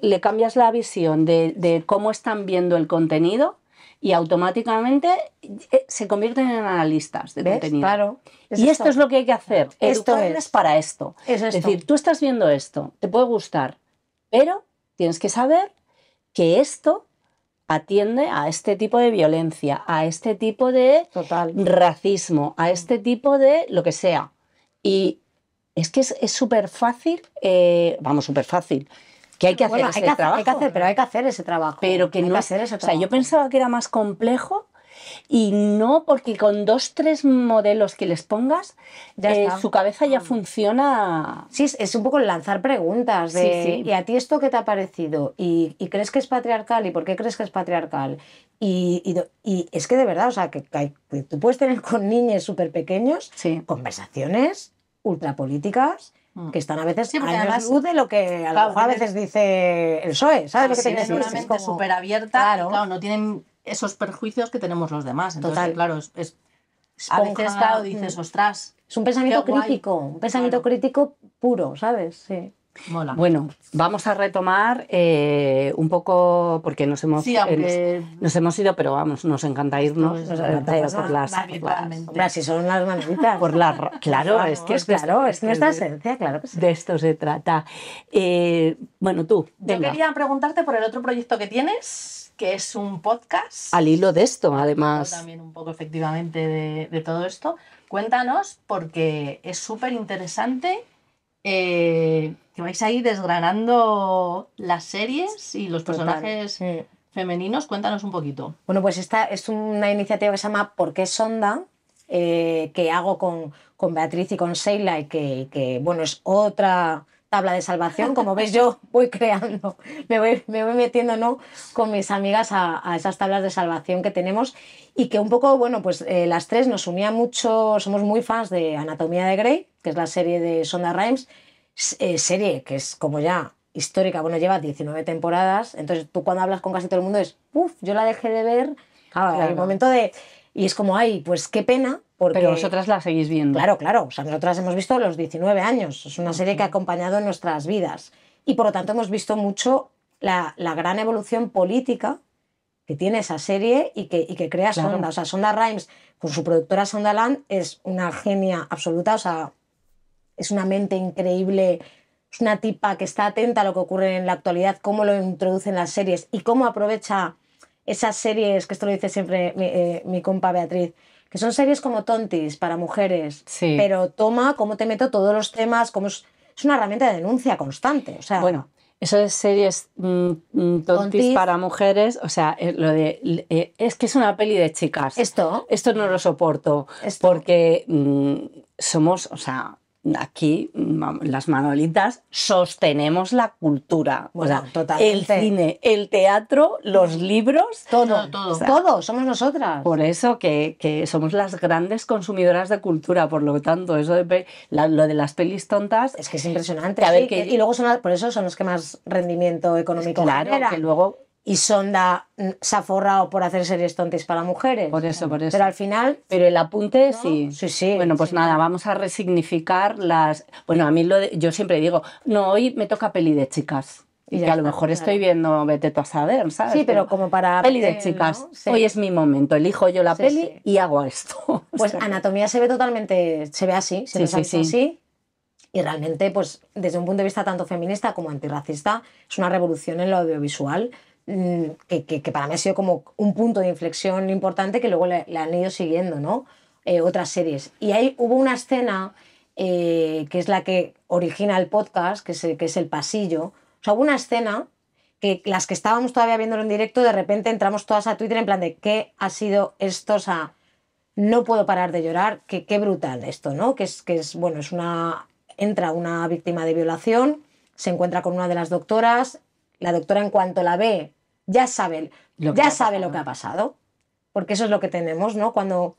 le cambias la visión de cómo están viendo el contenido y automáticamente eh, se convierten en analistas de contenido. Claro. y esto. es lo que hay que hacer. Esto es para esto. Es, decir, tú estás viendo esto, te puede gustar, pero tienes que saber que esto atiende a este tipo de violencia, a este tipo de racismo, a este tipo de lo que sea. Y es que es súper fácil, eh, vamos, súper fácil que hay que hacer ese trabajo. hay que hacer, pero hay que hacer ese trabajo. Pero que no. O sea, yo pensaba que era más complejo y no porque con dos, tres modelos que les pongas, eh, su cabeza ya mm. funciona. Sí, es, un poco lanzar preguntas de, ¿y a ti esto qué te ha parecido? ¿Y, crees que es patriarcal? ¿Y por qué crees que es patriarcal? Y, es que de verdad, o sea, que, tú puedes tener con niños súper pequeños conversaciones ultrapolíticas Mm. que están a veces sí, la luz de lo que a, lo mejor a veces dice el PSOE, ¿sabes? que una mente abierta claro. no tienen esos perjuicios que tenemos los demás. Entonces, claro, es, a veces, claro, dices, mm. ostras. Es un pensamiento crítico, un pensamiento crítico puro, ¿sabes? Sí. Bueno, vamos a retomar eh, un poco, porque nos hemos, eh, nos hemos ido, pero vamos, nos encanta irnos eh, por las... las claro, es que es, claro, es, nuestra esencia, claro De esto se trata. bueno, tú. Yo quería preguntarte por el otro proyecto que tienes, que es un podcast. Al hilo de esto, además. También un poco, efectivamente, de, todo esto. Cuéntanos, porque es súper interesante. Eh, que vais ahí desgranando las series y los personajes femeninos. Cuéntanos un poquito. Bueno, pues esta es una iniciativa que se llama ¿Por qué Sonda? Eh, que hago con, con, Beatriz y con Sheila y que, bueno, es otra tabla de salvación. Como veis, yo voy creando, me voy, me metiendo ¿no? con mis amigas a, esas tablas de salvación que tenemos y que un poco, bueno, pues eh, las tres nos unía mucho, somos muy fans de Anatomía de Grey, que es la serie de Sonda Rhymes eh, serie que es como ya histórica, bueno, lleva 19 temporadas, entonces tú cuando hablas con casi todo el mundo es, uff, yo la dejé de ver, claro, momento de... Y es como, ay, pues qué pena, porque... Pero vosotras la seguís viendo. Claro, claro, o sea, nosotras hemos visto los 19 años, es una serie que ha acompañado nuestras vidas y por lo tanto hemos visto mucho la, la gran evolución política que tiene esa serie y que, y que crea Sonda. O sea, Sonda Rhimes, con su productora Sondaland es una genia absoluta, o sea, es una mente increíble, es una tipa que está atenta a lo que ocurre en la actualidad, cómo lo introducen las series y cómo aprovecha esas series, que esto lo dice siempre mi, eh, compa Beatriz, que son series como tontis para mujeres, pero toma cómo te meto todos los temas, cómo es, una herramienta de denuncia constante. O sea, bueno, eso de series mm, mm, tontis, para mujeres, o sea, eh, lo de eh, es que es una peli de chicas. Esto, esto no lo soporto porque mm, somos, o sea, aquí mm, las manolitas sostenemos la cultura. o sea, el cine, el teatro, los libros. Todo, todo. somos nosotras. Por eso que, somos las grandes consumidoras de cultura, por lo tanto, eso de lo de las pelis tontas. Es que es impresionante. A ver y luego son, por eso son los que más rendimiento económico. Claro, que luego y Sonda se ha forrado por hacer series tontes para mujeres. Por eso, por eso. Pero al final... Pero el apunte, sí. Sí, sí. Bueno, pues nada, vamos a resignificar las... Bueno, a mí lo yo siempre digo, no, hoy me toca peli de chicas. Y, a lo mejor estoy viendo Vete tú saber, ¿sabes? Sí, pero, como para... Peli de chicas. Hoy es mi momento. Elijo yo la peli y hago esto. Pues Anatomía se ve totalmente... Se ve así. Se ve así. Y realmente, pues, desde un punto de vista tanto feminista como antirracista, es una revolución en lo audiovisual Mm, que, para mí ha sido como un punto de inflexión importante que luego le han ido siguiendo, ¿no? Eh, otras series. Y ahí hubo una escena eh, que es la que origina el podcast, que es, el pasillo. O sea, hubo una escena que las que estábamos todavía viéndolo en directo, de repente entramos todas a Twitter en plan de qué ha sido esto, o sea, no puedo parar de llorar, qué brutal esto, ¿no? Que es, que es, bueno, es una, entra una víctima de violación, se encuentra con una de las doctoras, la doctora en cuanto la ve ya sabe lo ya lo que ha pasado, porque eso es lo que tenemos, ¿no? Cuando,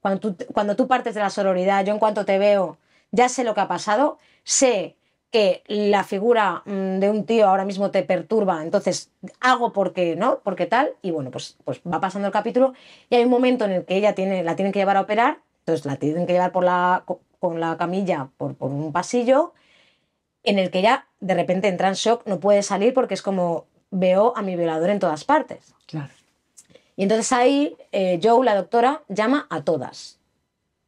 cuando, tú, cuando tú partes de la sororidad, yo en cuanto te veo, ya sé lo que ha pasado, sé que la figura mm, de un tío ahora mismo te perturba, entonces hago porque no, porque tal, y bueno, pues, pues va pasando el capítulo y hay un momento en el que ella tiene, la tienen que llevar a operar, entonces la tienen que llevar por la, con la camilla por, por un pasillo, en el que ya de repente entra en shock, no puede salir porque es como, veo a mi violador en todas partes. Claro. Y entonces ahí eh, Joe, la doctora, llama a todas,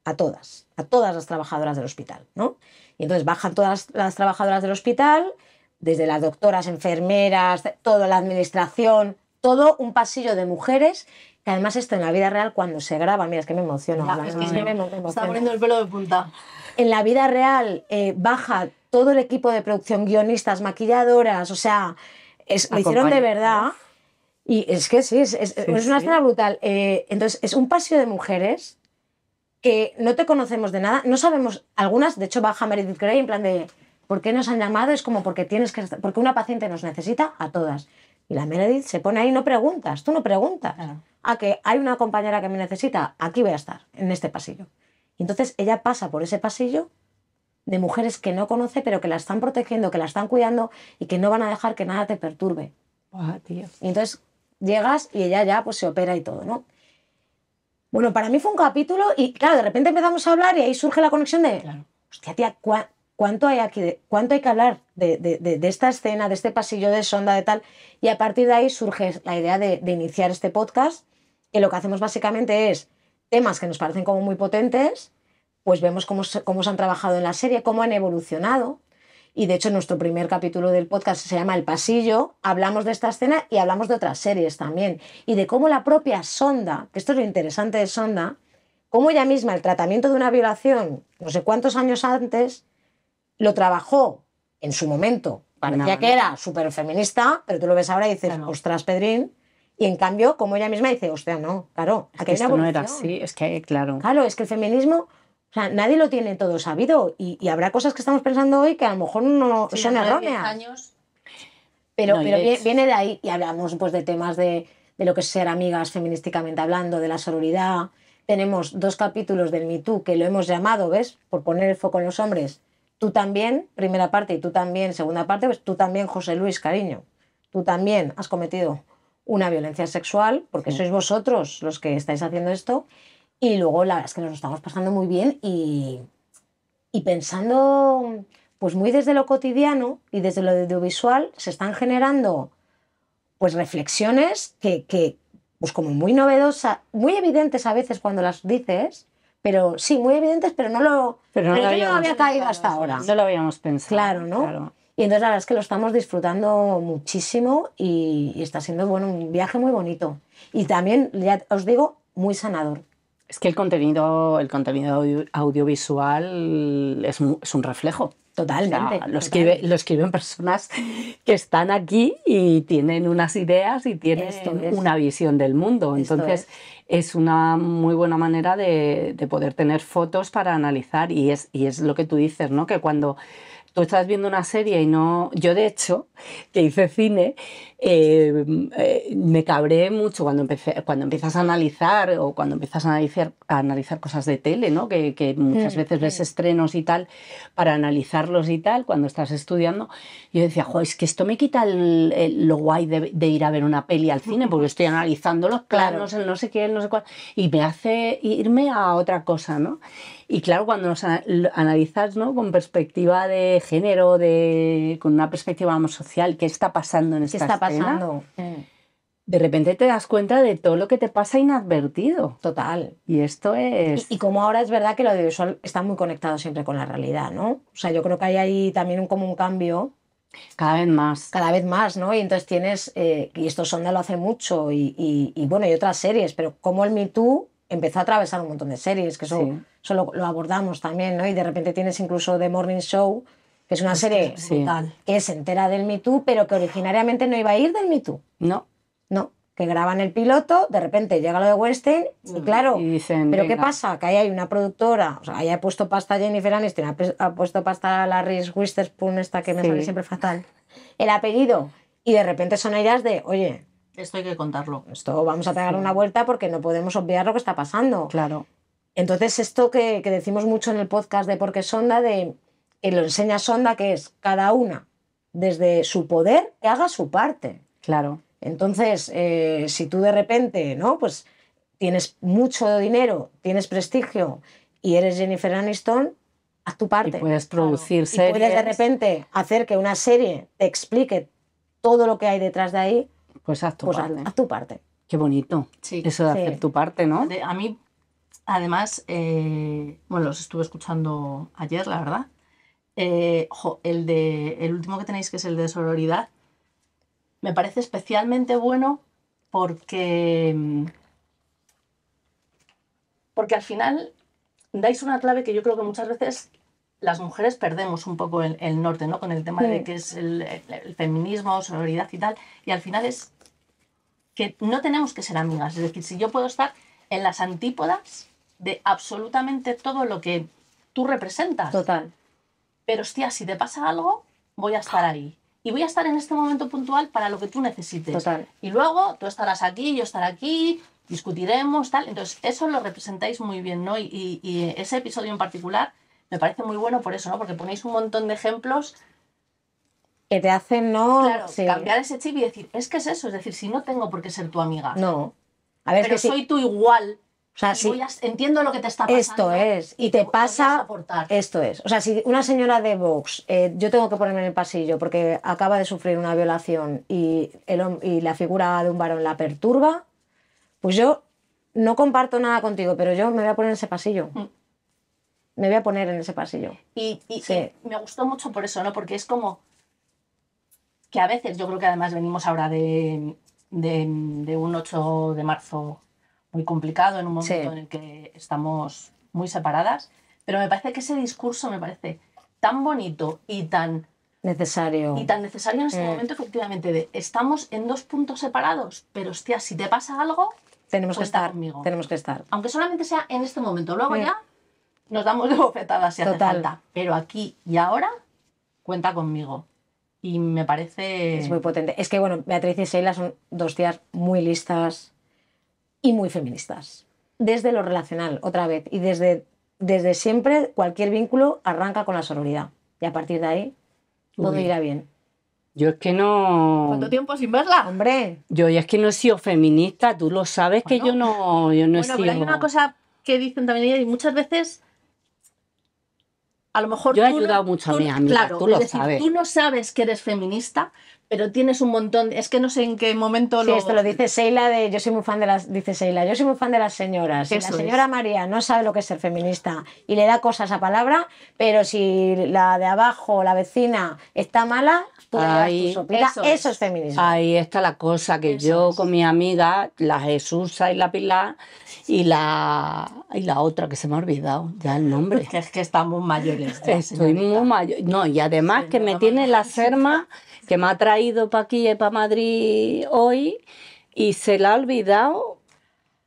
a todas, a todas las trabajadoras del hospital, ¿no? Y entonces bajan todas las trabajadoras del hospital, desde las doctoras, enfermeras, toda la administración, todo un pasillo de mujeres que además esto en la vida real cuando se graba, mira, es que me emociono. me, emociona. Está poniendo el pelo de punta. En la vida real eh, baja todo el equipo de producción, guionistas, maquilladoras, o sea, lo hicieron de verdad. Y es que sí, es, una escena brutal. Eh, entonces, es un pasillo de mujeres que no te conocemos de nada, no sabemos, algunas, de hecho baja Meredith Gray en plan de, ¿por qué nos han llamado? Es como porque tienes que, porque una paciente nos necesita a todas. Y la Meredith se pone ahí, no preguntas, tú no preguntas. A ah, que hay una compañera que me necesita, aquí voy a estar, en este pasillo. entonces ella pasa por ese pasillo de mujeres que no conoce, pero que la están protegiendo, que la están cuidando y que no van a dejar que nada te perturbe. tío. Y entonces llegas y ella ya pues se opera y todo, ¿no? Bueno, para mí fue un capítulo y claro, de repente empezamos a hablar y ahí surge la conexión de, claro. hostia, tía, ¿cuánto hay aquí? ¿Cuánto hay que hablar de, de, de, esta escena, de este pasillo de sonda, de tal? Y a partir de ahí surge la idea de, iniciar este podcast, que lo que hacemos básicamente es temas que nos parecen como muy potentes, pues vemos cómo, se han trabajado en la serie, cómo han evolucionado. Y de hecho, en nuestro primer capítulo del podcast se llama El Pasillo. Hablamos de esta escena y hablamos de otras series también. Y de cómo la propia Sonda, que esto es lo interesante de Sonda, cómo ella misma el tratamiento de una violación, no sé cuántos años antes, lo trabajó en su momento. Parecía que era súper feminista, pero tú lo ves ahora y dices, ostras, Pedrín. Y en cambio, como ella misma dice, hostia, no, claro. Es que no era así, es que, claro. Claro, es que el feminismo nadie lo tiene todo sabido y, habrá cosas que estamos pensando hoy que a lo mejor no son erróneas. Pero, viene de ahí y hablamos pues, de temas de, de lo que es ser amigas feminísticamente hablando, de la sororidad. Tenemos dos capítulos del Me que lo hemos llamado, ¿ves? Por poner el foco en los hombres. Tú también, primera parte, y tú también, segunda parte, pues tú también, José Luis, cariño. Tú también has cometido una violencia sexual, porque sois vosotros los que estáis haciendo esto, y luego la verdad es que nos lo estamos pasando muy bien y, pensando, pues muy desde lo cotidiano y desde lo audiovisual, se están generando pues reflexiones que, pues como muy novedosa muy evidentes a veces cuando las dices, pero sí, muy evidentes, pero no lo, pero no, había caído hasta ahora. No lo habíamos pensado. Claro, ¿no? Y entonces la verdad es que lo estamos disfrutando muchísimo y, está siendo bueno, un viaje muy bonito. Y también, ya os digo, muy sanador. Es que el contenido, el contenido audiovisual es un, reflejo. Totalmente. lo, escriben personas que están aquí y tienen unas ideas y tienen una visión del mundo. Entonces, es. una muy buena manera de, poder tener fotos para analizar y es, y es lo que tú dices, ¿no? Que cuando tú estás viendo una serie y no... Yo, de hecho, que hice cine, eh, mm, eh, me cabré mucho cuando, empecé, cuando empiezas a analizar o cuando empiezas a analizar, analizar cosas de tele, ¿no? que, muchas mm, veces ves estrenos y tal, para analizarlos y tal, cuando estás estudiando. Yo decía, jo, es que esto me quita lo guay de, ir a ver una peli al cine, porque estoy analizando los no sé qué, el no sé cuál, y me hace irme a otra cosa. ¿no? Y claro, cuando los analizas ¿no? con perspectiva de género, con una perspectiva social, qué está pasando en esta pasando. Mm. de repente te das cuenta de todo lo que te pasa inadvertido. Total. Y esto es... Y, como ahora es verdad que lo audiovisual está muy conectado siempre con la realidad, ¿no? O sea, yo creo que hay ahí también un, como un cambio. Cada vez más. Cada vez más, ¿no? Y entonces tienes, eh, y esto Sonda lo hace mucho, y, bueno, y otras series, pero como el Me Too empezó a atravesar un montón de series, que eso, lo, lo, abordamos también, ¿no? Y de repente tienes incluso The Morning Show, es una pues serie que se entera del Me Too, pero que originariamente no iba a ir del Me Too. No. No, que graban el piloto, de repente llega lo de Weinstein y mm, claro, dicen, pero ¿qué pasa? Que ahí hay una productora, o sea, ahí ha puesto pasta Jennifer Aniston, ha, puesto pasta Reese Witherspoon, esta que me sale siempre fatal, el apellido, y de repente son ellas de, oye... Esto hay que contarlo. Esto vamos a pegar una vuelta porque no podemos obviar lo que está pasando. Claro. Entonces, esto que, que decimos mucho en el podcast de Porque Sonda, de y lo enseña Sonda, que es cada una, desde su poder, que haga su parte. Claro. Entonces, eh, si tú de repente, ¿no? Pues tienes mucho dinero, tienes prestigio y eres Jennifer Aniston, haz tu parte. puedes producir series. Y puedes de repente hacer que una serie te explique todo lo que hay detrás de ahí. Pues haz tu pues parte. Haz, tu parte. Qué bonito. Sí. Eso de hacer tu parte, ¿no? a mí, además, eh, bueno, los estuve escuchando ayer, la verdad. Eh, el, de, el último que tenéis, que es el de sororidad, me parece especialmente bueno porque, porque al final dais una clave que yo creo que muchas veces las mujeres perdemos un poco el, norte, ¿no? Con el tema de que es el, feminismo, sororidad y tal. Y al final es que no tenemos que ser amigas. Es decir, si yo puedo estar en las antípodas de absolutamente todo lo que tú representas. Total pero hostia, si te pasa algo, voy a estar ahí. Y voy a estar en este momento puntual para lo que tú necesites. Y luego tú estarás aquí, yo estaré aquí, discutiremos, tal. Entonces, eso lo representáis muy bien, ¿no? Y, ese episodio en particular me parece muy bueno por eso, ¿no? Porque ponéis un montón de ejemplos que te hacen no claro, cambiar ese chip y decir, es que es eso, es decir, si no tengo por qué ser tu amiga. No. A ver, pero que soy tú tu igual o entiendo lo que te está pasando. Esto es, y te pasa. Esto es. O sea, si una señora de Vox, eh, yo tengo que ponerme en el pasillo porque acaba de sufrir una violación y, y la figura de un varón la perturba, pues yo no comparto nada contigo, pero yo me voy a poner en ese pasillo. Mm. Me voy a poner en ese pasillo. Y, me gustó mucho por eso, ¿no? Porque es como que a veces, yo creo que además venimos ahora de, de un 8 de marzo muy complicado en un momento en el que estamos muy separadas, pero me parece que ese discurso me parece tan bonito y tan necesario. Y tan necesario en este mm. momento, efectivamente, estamos en dos puntos separados, pero hostia, si te pasa algo, tenemos que estar conmigo. Tenemos que estar. Aunque solamente sea en este momento, luego mm. ya nos damos de bofetadas si hace falta, pero aquí y ahora cuenta conmigo. Y me parece... Es muy potente. Es que, bueno, Beatriz y Sheila son dos tías muy listas, y muy feministas. Desde lo relacional, otra vez, y desde, desde siempre cualquier vínculo arranca con la sororidad. Y a partir de ahí, todo irá bien. Yo es que no. ¿Cuánto tiempo sin verla? Hombre. Yo ya es que no he sido feminista, tú lo sabes que yo no, yo no bueno, he sido. hay una cosa que dicen también ellas y muchas veces. A lo mejor. Yo he ayudado mucho a mi claro, tú lo sabes. Tú no sabes que eres feminista, pero tienes un montón, es que no sé en qué momento sí, esto lo dice Seila de, yo soy muy fan de las, dice Seila, yo soy muy fan de las señoras. Si la señora María no sabe lo que es ser feminista y le da cosas a palabra, pero si la de abajo, la vecina, está mala, tú Ahí, Eso, es feminismo. Ahí está la cosa, que yo con mi amiga, la Jesús, y la Pilar, y la, y la otra que se me ha olvidado, ya el nombre. que es que estamos mayores. Estoy muy mayor. No, y además que me tiene la serma que me ha traído para aquí y para Madrid hoy y se la ha olvidado.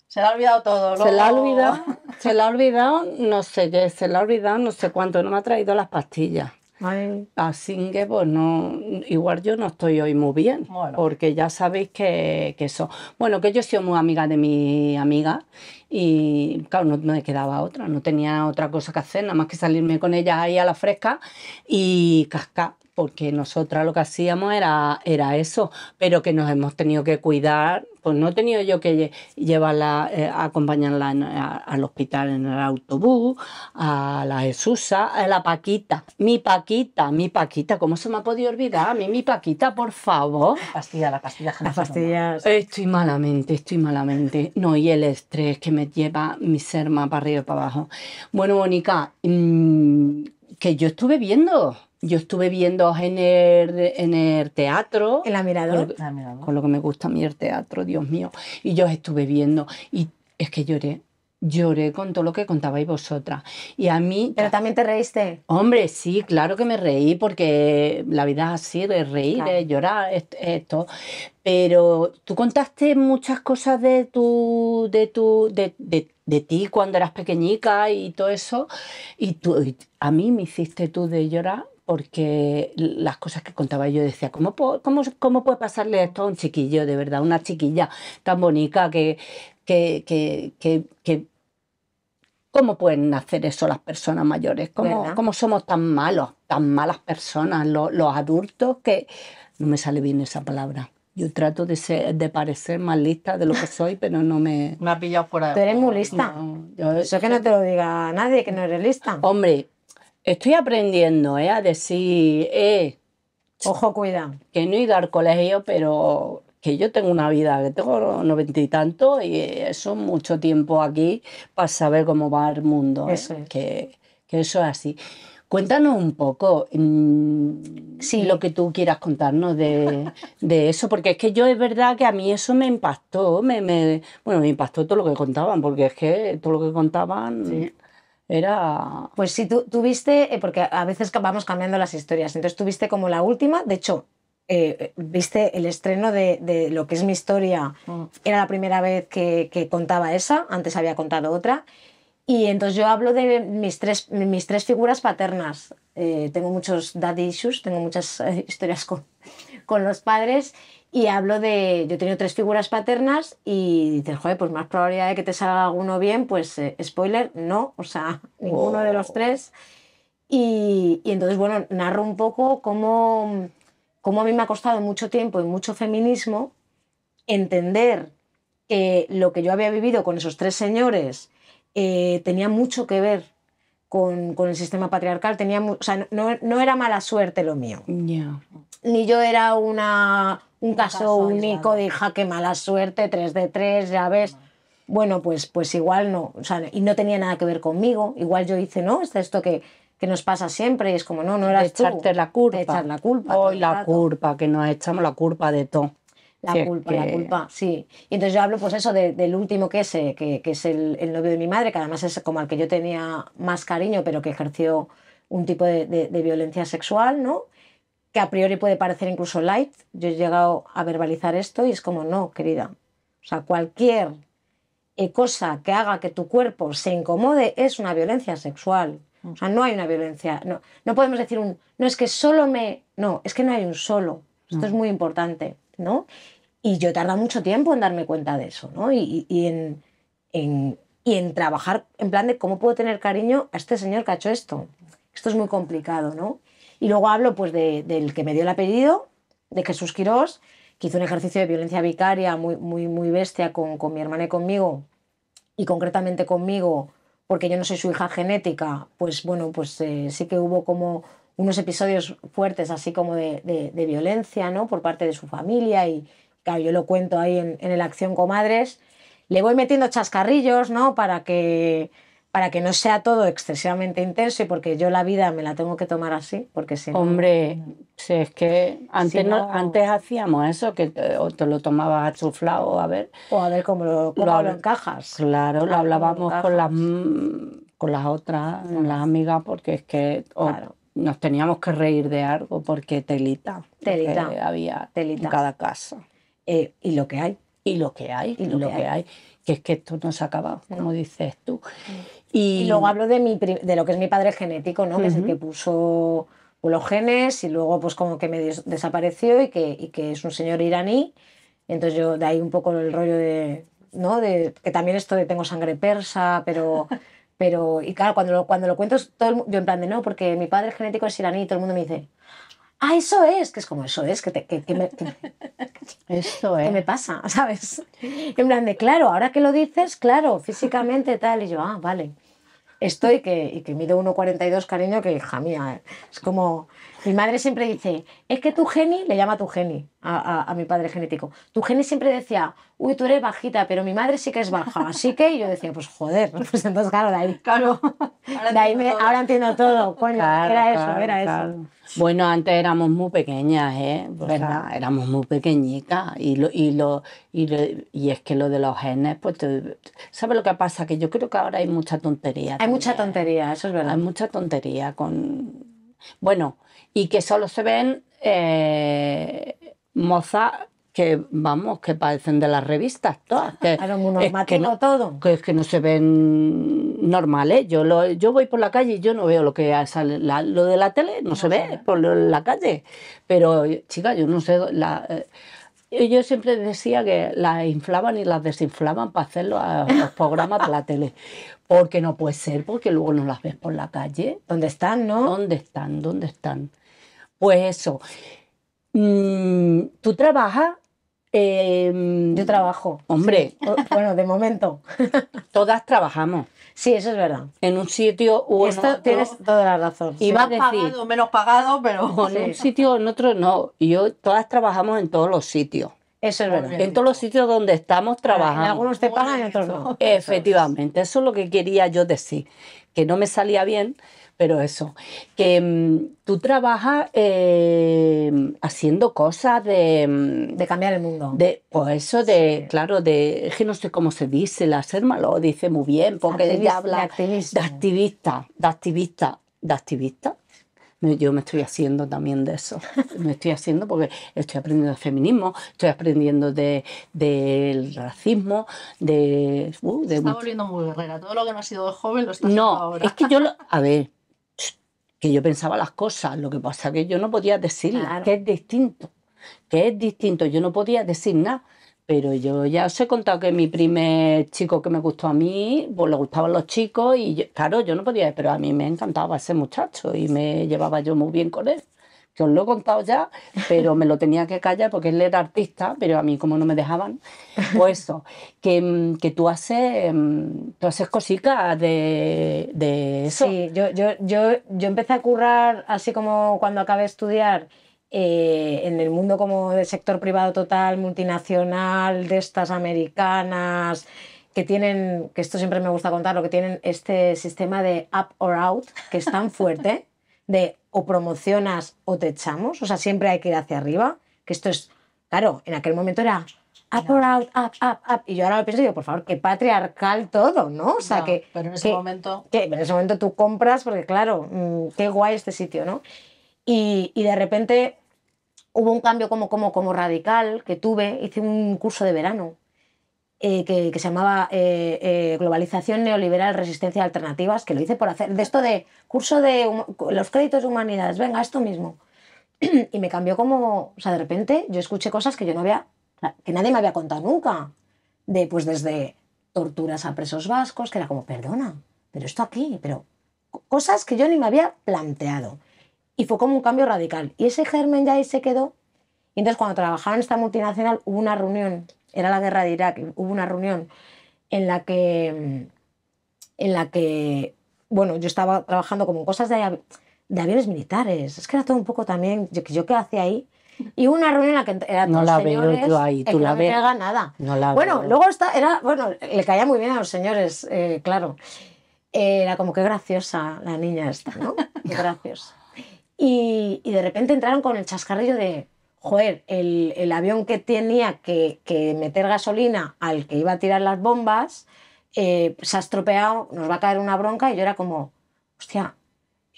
Se la ha olvidado todo, ¿no? Se la ha olvidado, se la ha olvidado, no sé qué, se la ha olvidado, no sé cuánto, no me ha traído las pastillas. Así que, pues no, igual yo no estoy hoy muy bien, porque ya sabéis que, eso. Bueno, que yo he sido muy amiga de mi amiga y, claro, no me quedaba otra, no tenía otra cosa que hacer, nada más que salirme con ella ahí a la fresca y cascar, porque nosotras lo que hacíamos era, era eso, pero que nos hemos tenido que cuidar, pues no he tenido yo que llevarla, eh, acompañarla al hospital en el autobús, a la Jesusa, a la Paquita, mi Paquita, mi Paquita, ¿cómo se me ha podido olvidar? A mí mi Paquita, por favor. La pastilla, la pastilla. Las pastillas. Estoy malamente, estoy malamente. No, y el estrés que me lleva mi ser para arriba y para abajo. Bueno, Mónica, mm, que yo estuve viendo yo estuve viendo en el, en el teatro. En la mirador. Con lo, que, me gusta a mí el teatro, Dios mío. Y yo estuve viendo. Y es que lloré. Lloré con todo lo que contabais vosotras. Y a mí. Pero también te reíste. Hombre, sí, claro que me reí, porque la vida es así: de reír, de llorar, esto. Pero tú contaste muchas cosas de tu. de tu. de, de ti cuando eras pequeñica y todo eso. Y tú, y a mí me hiciste tú de llorar porque las cosas que contaba yo decía, ¿cómo, cómo, puede pasarle esto a un chiquillo, de verdad, una chiquilla tan bonita que, ¿Cómo pueden hacer eso las personas mayores? ¿Cómo, ¿cómo somos tan malos, tan malas personas, los, adultos que... No me sale bien esa palabra. Yo trato de, ser, de parecer más lista de lo que soy, pero no me... Me ha pillado fuera de... Tú eres muy lista. yo... que no te lo diga nadie, que no eres lista. Hombre, Estoy aprendiendo eh, a decir, eh, ojo, cuidado. Que no ido al colegio, pero que yo tengo una vida, que tengo noventa y tanto y eso eh, mucho tiempo aquí para saber cómo va el mundo. Eh, que, eso es así. Cuéntanos un poco mm, si lo que tú quieras contarnos de, de, eso, porque es que yo es verdad que a mí eso me impactó, me, me, bueno, me impactó todo lo que contaban, porque es que todo lo que contaban era... Pues sí, tú tuviste, eh, porque a veces vamos cambiando las historias, entonces tuviste como la última, de hecho, eh, viste el estreno de, lo que es mi historia, mm. era la primera vez que, contaba esa, antes había contado otra, y entonces yo hablo de mis tres, mis tres figuras paternas. Eh, tengo muchos daddy issues, tengo muchas historias con, con los padres y hablo de, yo he tenido tres figuras paternas y dices, joder, pues más probabilidad de que te salga alguno bien, pues eh, spoiler, no, o sea, ninguno de los tres. Y, y, entonces, bueno, narro un poco cómo, cómo a mí me ha costado mucho tiempo y mucho feminismo entender que lo que yo había vivido con esos tres señores eh, tenía mucho que ver con, con, el sistema patriarcal, tenía, o sea, no, era mala suerte lo mío ni yo era una, un, caso, único de hija, qué mala suerte, 3 de 3, ya ves. Bueno, pues, pues igual no, y no tenía nada que ver conmigo, igual yo hice, no, es esto que, que nos pasa siempre, y es como, no, no eras echarte la culpa. De echar la culpa. Hoy la culpa, que nos echamos la culpa de todo. La culpa, la culpa, sí. Y entonces yo hablo pues eso del último que es, eh, que, es el, novio de mi madre, que además es como al que yo tenía más cariño, pero que ejerció un tipo de violencia sexual, ¿no? que a priori puede parecer incluso light, yo he llegado a verbalizar esto y es como, no, querida. O sea, cualquier eh, cosa que haga que tu cuerpo se incomode es una violencia sexual. O sea, no hay una violencia. No, no podemos decir un, no es que solo me. No, es que no hay un solo. Esto es mm. muy importante, ¿no? Y yo tarda mucho tiempo en darme cuenta de eso, ¿no? Y, y en, y en trabajar en plan de cómo puedo tener cariño a este señor que ha hecho esto. Esto es muy complicado, ¿no? Y luego hablo pues de, del que me dio el apellido, de Jesús Quirós, que hizo un ejercicio de violencia vicaria muy, muy, muy bestia con, mi hermana y conmigo, y concretamente conmigo, porque yo no soy su hija genética, pues bueno, pues eh, sí que hubo como unos episodios fuertes así como de, de, violencia, ¿no? Por parte de su familia y claro, yo lo cuento ahí en, en el Acción Comadres. Le voy metiendo chascarrillos, ¿no? Para que para que no sea todo excesivamente intenso y porque yo la vida me la tengo que tomar así, porque si Hombre, no... si es que antes, antes hacíamos eso, que te, o te lo tomabas achuflado, a ver... O a ver cómo lo, lo, encajas. Claro, lo hablábamos con las, mm, con las otras, con las amigas, porque es que nos teníamos que reír de algo, porque telita, telita había en cada casa. Eh, y lo que hay. Y lo que hay, y lo, que, hay. que es que esto no se acaba como dices tú. Mm. Y, luego hablo de, mi, de lo que es mi padre genético, ¿no? que es el que puso los genes y luego pues como que me desapareció y que, y que es un señor iraní. Entonces yo de ahí un poco el rollo de, ¿no? De, que también esto de tengo sangre persa, pero... pero y claro, cuando lo, cuando lo cuento, todo yo en plan de no, porque mi padre genético es iraní, y todo el mundo me dice, ah, eso es, que es como eso es, que, te, que, me, pasa, ¿sabes? En plan de, claro, ahora que lo dices, claro, físicamente tal, y yo, ah, vale. Estoy que, y que mido 1,42, cariño, que hija mía, ¿eh? es como, mi madre siempre dice, es que tu geni, le llama tu geni a, mi padre genético, tu geni siempre decía, uy, tú eres bajita, pero mi madre sí que es baja, así que yo decía, pues joder, pues entonces claro, de ahí, claro, ahora, ahí ahora entiendo todo, coño, era eso, era Bueno, antes éramos muy pequeñas, ¿eh? Pues ¿verdad? Éramos muy pequeñitas y lo, lo, y, es que lo de los genes, pues, ¿sabes lo que pasa? Que yo creo que ahora hay mucha tontería. Hay mucha tontería, eso es verdad. Hay mucha tontería con... Bueno, y que solo se ven eh, mozas que, vamos, que parecen de las revistas todas. Que, no, todo. Que es que no se ven normales. Yo, lo, yo voy por la calle y yo no veo lo que sale. lo de la tele no, se, ve, por la calle. Pero, chica, yo no sé... La, eh, yo siempre decía que las inflaban y las desinflaban para hacer los programas de la tele. Porque no puede ser, porque luego no las ves por la calle. ¿Dónde están, no? ¿Dónde están? ¿Dónde están? Pues eso. Mm, ¿Tú trabajas? Em, yo trabajo. Hombre. Bueno, de momento. Todas trabajamos. Sí, eso es verdad. En un sitio u tienes toda la razón. Y más pagado, menos pagado, pero. en un sitio o en otro no. Yo, todas trabajamos en todos los sitios. Eso es verdad. En todos los sitios donde estamos trabajando. En algunos te pagan y en otros no. Efectivamente, eso es lo que quería yo decir, que no me salía bien pero eso, que mm, tú trabajas eh, haciendo cosas de... Mm, de cambiar el mundo. De, pues eso de, claro, de, es que no sé cómo se dice, la serma lo dice muy bien, porque ella habla de activista. de activista, de activista, Yo me estoy haciendo también de eso. Me estoy haciendo porque estoy aprendiendo de feminismo, estoy aprendiendo del racismo, de. Uh, está volviendo muy guerrera. Todo lo que no ha sido joven lo está haciendo no, ahora. No, es que yo. Lo, a ver, que yo pensaba las cosas, lo que pasa que yo no podía decir nada, que es distinto, que es distinto, yo no podía decir nada. Pero yo ya os he contado que mi primer chico que me gustó a mí, pues le gustaban los chicos y claro, yo no podía, pero a mí me encantaba ese muchacho y me llevaba yo muy bien con él que os lo he contado ya, pero me lo tenía que callar porque él era artista, pero a mí como no me dejaban, pues eso, que, mm, tú haces mm, tú haces cositas de, eso. Sí, yo, yo, yo, empecé a currar así como cuando acabé de estudiar. Eh, en el mundo como del sector privado total, multinacional, de estas americanas, que tienen, que esto siempre me gusta contarlo, que tienen este sistema de up or out, que es tan fuerte, de o promocionas o te echamos, o sea, siempre hay que ir hacia arriba, que esto es, claro, en aquel momento era up out, up, up, up, y yo ahora lo pienso y digo, por favor, que patriarcal todo, ¿no? O sea, que... Pero en ese momento... Que, en ese momento tú compras porque, claro, mm, qué guay este sitio, ¿no? Y, de repente hubo un cambio como, como, como radical que tuve, hice un curso de verano eh, que, se llamaba eh, eh, Globalización Neoliberal Resistencia a Alternativas, que lo hice por hacer, de esto de curso de los créditos de humanidades, venga, esto mismo. y me cambió como, o sea, de repente yo escuché cosas que yo no había, que nadie me había contado nunca, de pues desde torturas a presos vascos, que era como, perdona, pero esto aquí, pero cosas que yo ni me había planteado. Y fue como un cambio radical. Y ese germen ya ahí se quedó. Y entonces cuando trabajaba en esta multinacional hubo una reunión era la guerra de Irak, hubo una reunión en la que, mm, en la que bueno, yo estaba trabajando como cosas de, aviones militares, es que era todo un poco también, yo, yo qué hacía ahí, y una reunión en la que era no la veo yo ahí, tú la ves. No nada. No la bueno, luego está, era, bueno, le caía muy bien a los señores, eh, claro. Eh, era como que graciosa la niña esta, ¿no? graciosa. y de repente entraron con el chascarrillo de joder, el, avión que tenía que, meter gasolina al que iba a tirar las bombas, eh, se ha estropeado, nos va a caer una bronca, y yo era como, hostia,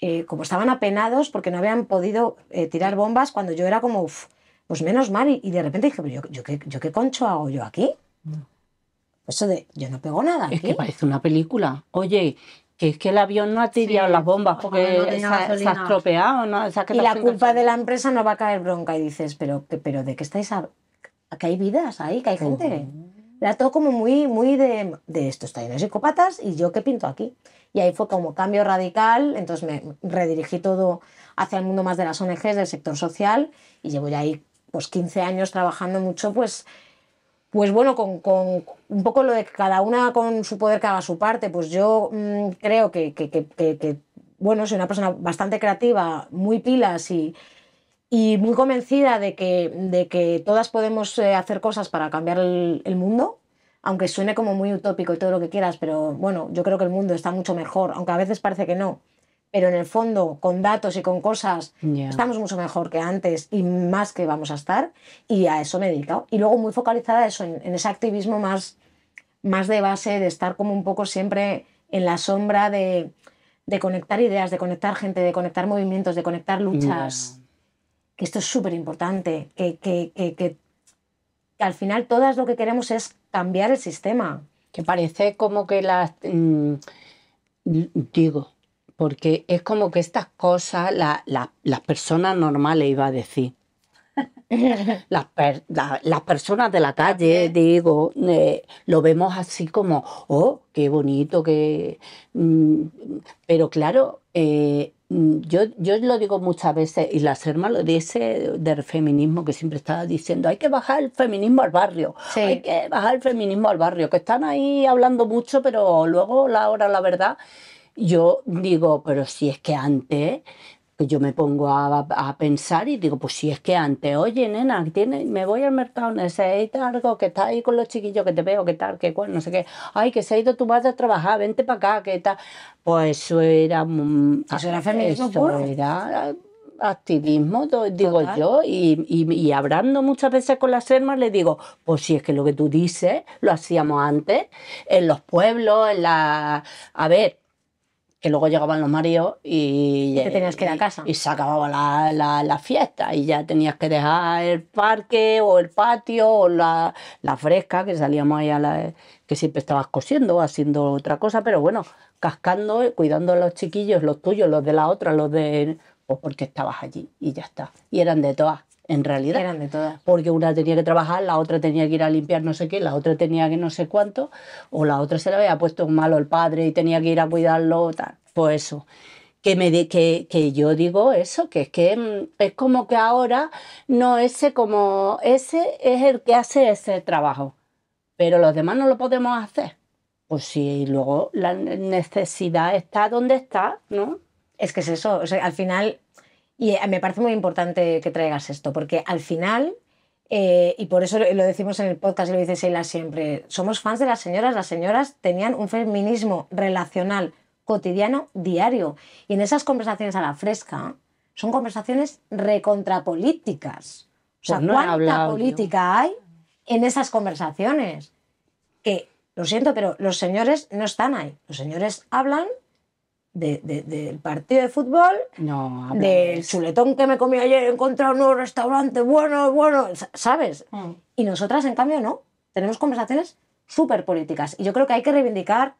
eh, como estaban apenados porque no habían podido eh, tirar bombas, cuando yo era como, uf, pues menos mal, y, de repente dije, ¿yo, yo, qué, concho hago yo aquí? Mm. Eso de, yo no pego nada. Es que parece una película. Oye, que es que el avión no ha tirado las bombas porque se, ha estropeado. y la culpa de la empresa no va a caer bronca. Y dices, pero, pero ¿de qué estáis Que hay vidas ahí, que hay gente. todo como muy, muy de, de esto, está en psicópatas y yo qué pinto aquí. Y ahí fue como cambio radical, entonces me redirigí todo hacia el mundo más de las ONGs, del sector social, y llevo ya ahí pues 15 años trabajando mucho, pues pues bueno, con, un poco lo de cada una con su poder que haga su parte, pues yo mm, creo que, bueno, soy una persona bastante creativa, muy pilas y, y muy convencida de que, de que todas podemos eh, hacer cosas para cambiar el, mundo, aunque suene como muy utópico y todo lo que quieras, pero bueno, yo creo que el mundo está mucho mejor, aunque a veces parece que no pero en el fondo, con datos y con cosas, estamos mucho mejor que antes y más que vamos a estar, y a eso me he dedicado. Y luego muy focalizada eso, en, ese activismo más, más de base, de estar como un poco siempre en la sombra de, conectar ideas, de conectar gente, de conectar movimientos, de conectar luchas. Que esto es súper importante, que, al final todas lo que queremos es cambiar el sistema. Que parece como que las... Mm, digo, porque es como que estas cosas las personas normales iba a decir. Las, las, personas de la calle, digo, eh, lo vemos así como, oh, qué bonito, qué... Mm, pero claro, eh, mm, yo, lo digo muchas veces, y la Serma lo dice del feminismo, que siempre estaba diciendo, hay que bajar el feminismo al barrio, hay que bajar el feminismo al barrio, que están ahí hablando mucho, pero luego la hora, la verdad, yo digo, pero si es que antes, pues yo me pongo a, pensar y digo, pues si es que antes, oye, nena, me voy al mercado, necesito algo, que está ahí con los chiquillos, que te veo, que tal, que cual, no sé qué, ay, que se ha ido tu madre a trabajar, vente para acá, que tal. Pues eso era... Eso feminismo eso activismo, digo yo, y, y, y, hablando muchas veces con las hermanas, le digo, pues si es que lo que tú dices lo hacíamos antes, en los pueblos, en la... A ver, que luego llegaban los maridos y... tenías que ir a casa. Y, se acababa la, la, fiesta y ya tenías que dejar el parque o el patio o la, la fresca, que salíamos ahí a la... que siempre estabas cosiendo o haciendo otra cosa, pero bueno, cascando, cuidando a los chiquillos, los tuyos, los de la otra, los de... Pues porque estabas allí y ya está. Y eran de todas en realidad. Eran todas. Porque una tenía que trabajar, la otra tenía que ir a limpiar no sé qué, la otra tenía que no sé cuánto, o la otra se le había puesto malo el padre y tenía que ir a cuidarlo, tal. Pues eso. Que, me que, que, yo digo eso, que es que mm, es como que ahora no ese como ese es el que hace ese trabajo, pero los demás no lo podemos hacer. Pues sí, y luego la necesidad está donde está, ¿no? Es que es eso, o sea, al final y eh, me parece muy importante que traigas esto, porque al final, eh, y por eso lo decimos en el podcast y lo dice Sheila siempre, somos fans de las señoras, las señoras tenían un feminismo relacional, cotidiano, diario. Y en esas conversaciones a la fresca son conversaciones recontrapolíticas. O pues sea, ¿cuánta política hay en esas conversaciones? Que, lo siento, pero los señores no están ahí. Los señores hablan del partido de fútbol, no, del chuletón que me comí ayer, he encontrado un restaurante, bueno, bueno, ¿sabes? Mm. Y nosotras, en cambio, no. Tenemos conversaciones súper políticas. Y yo creo que hay que reivindicar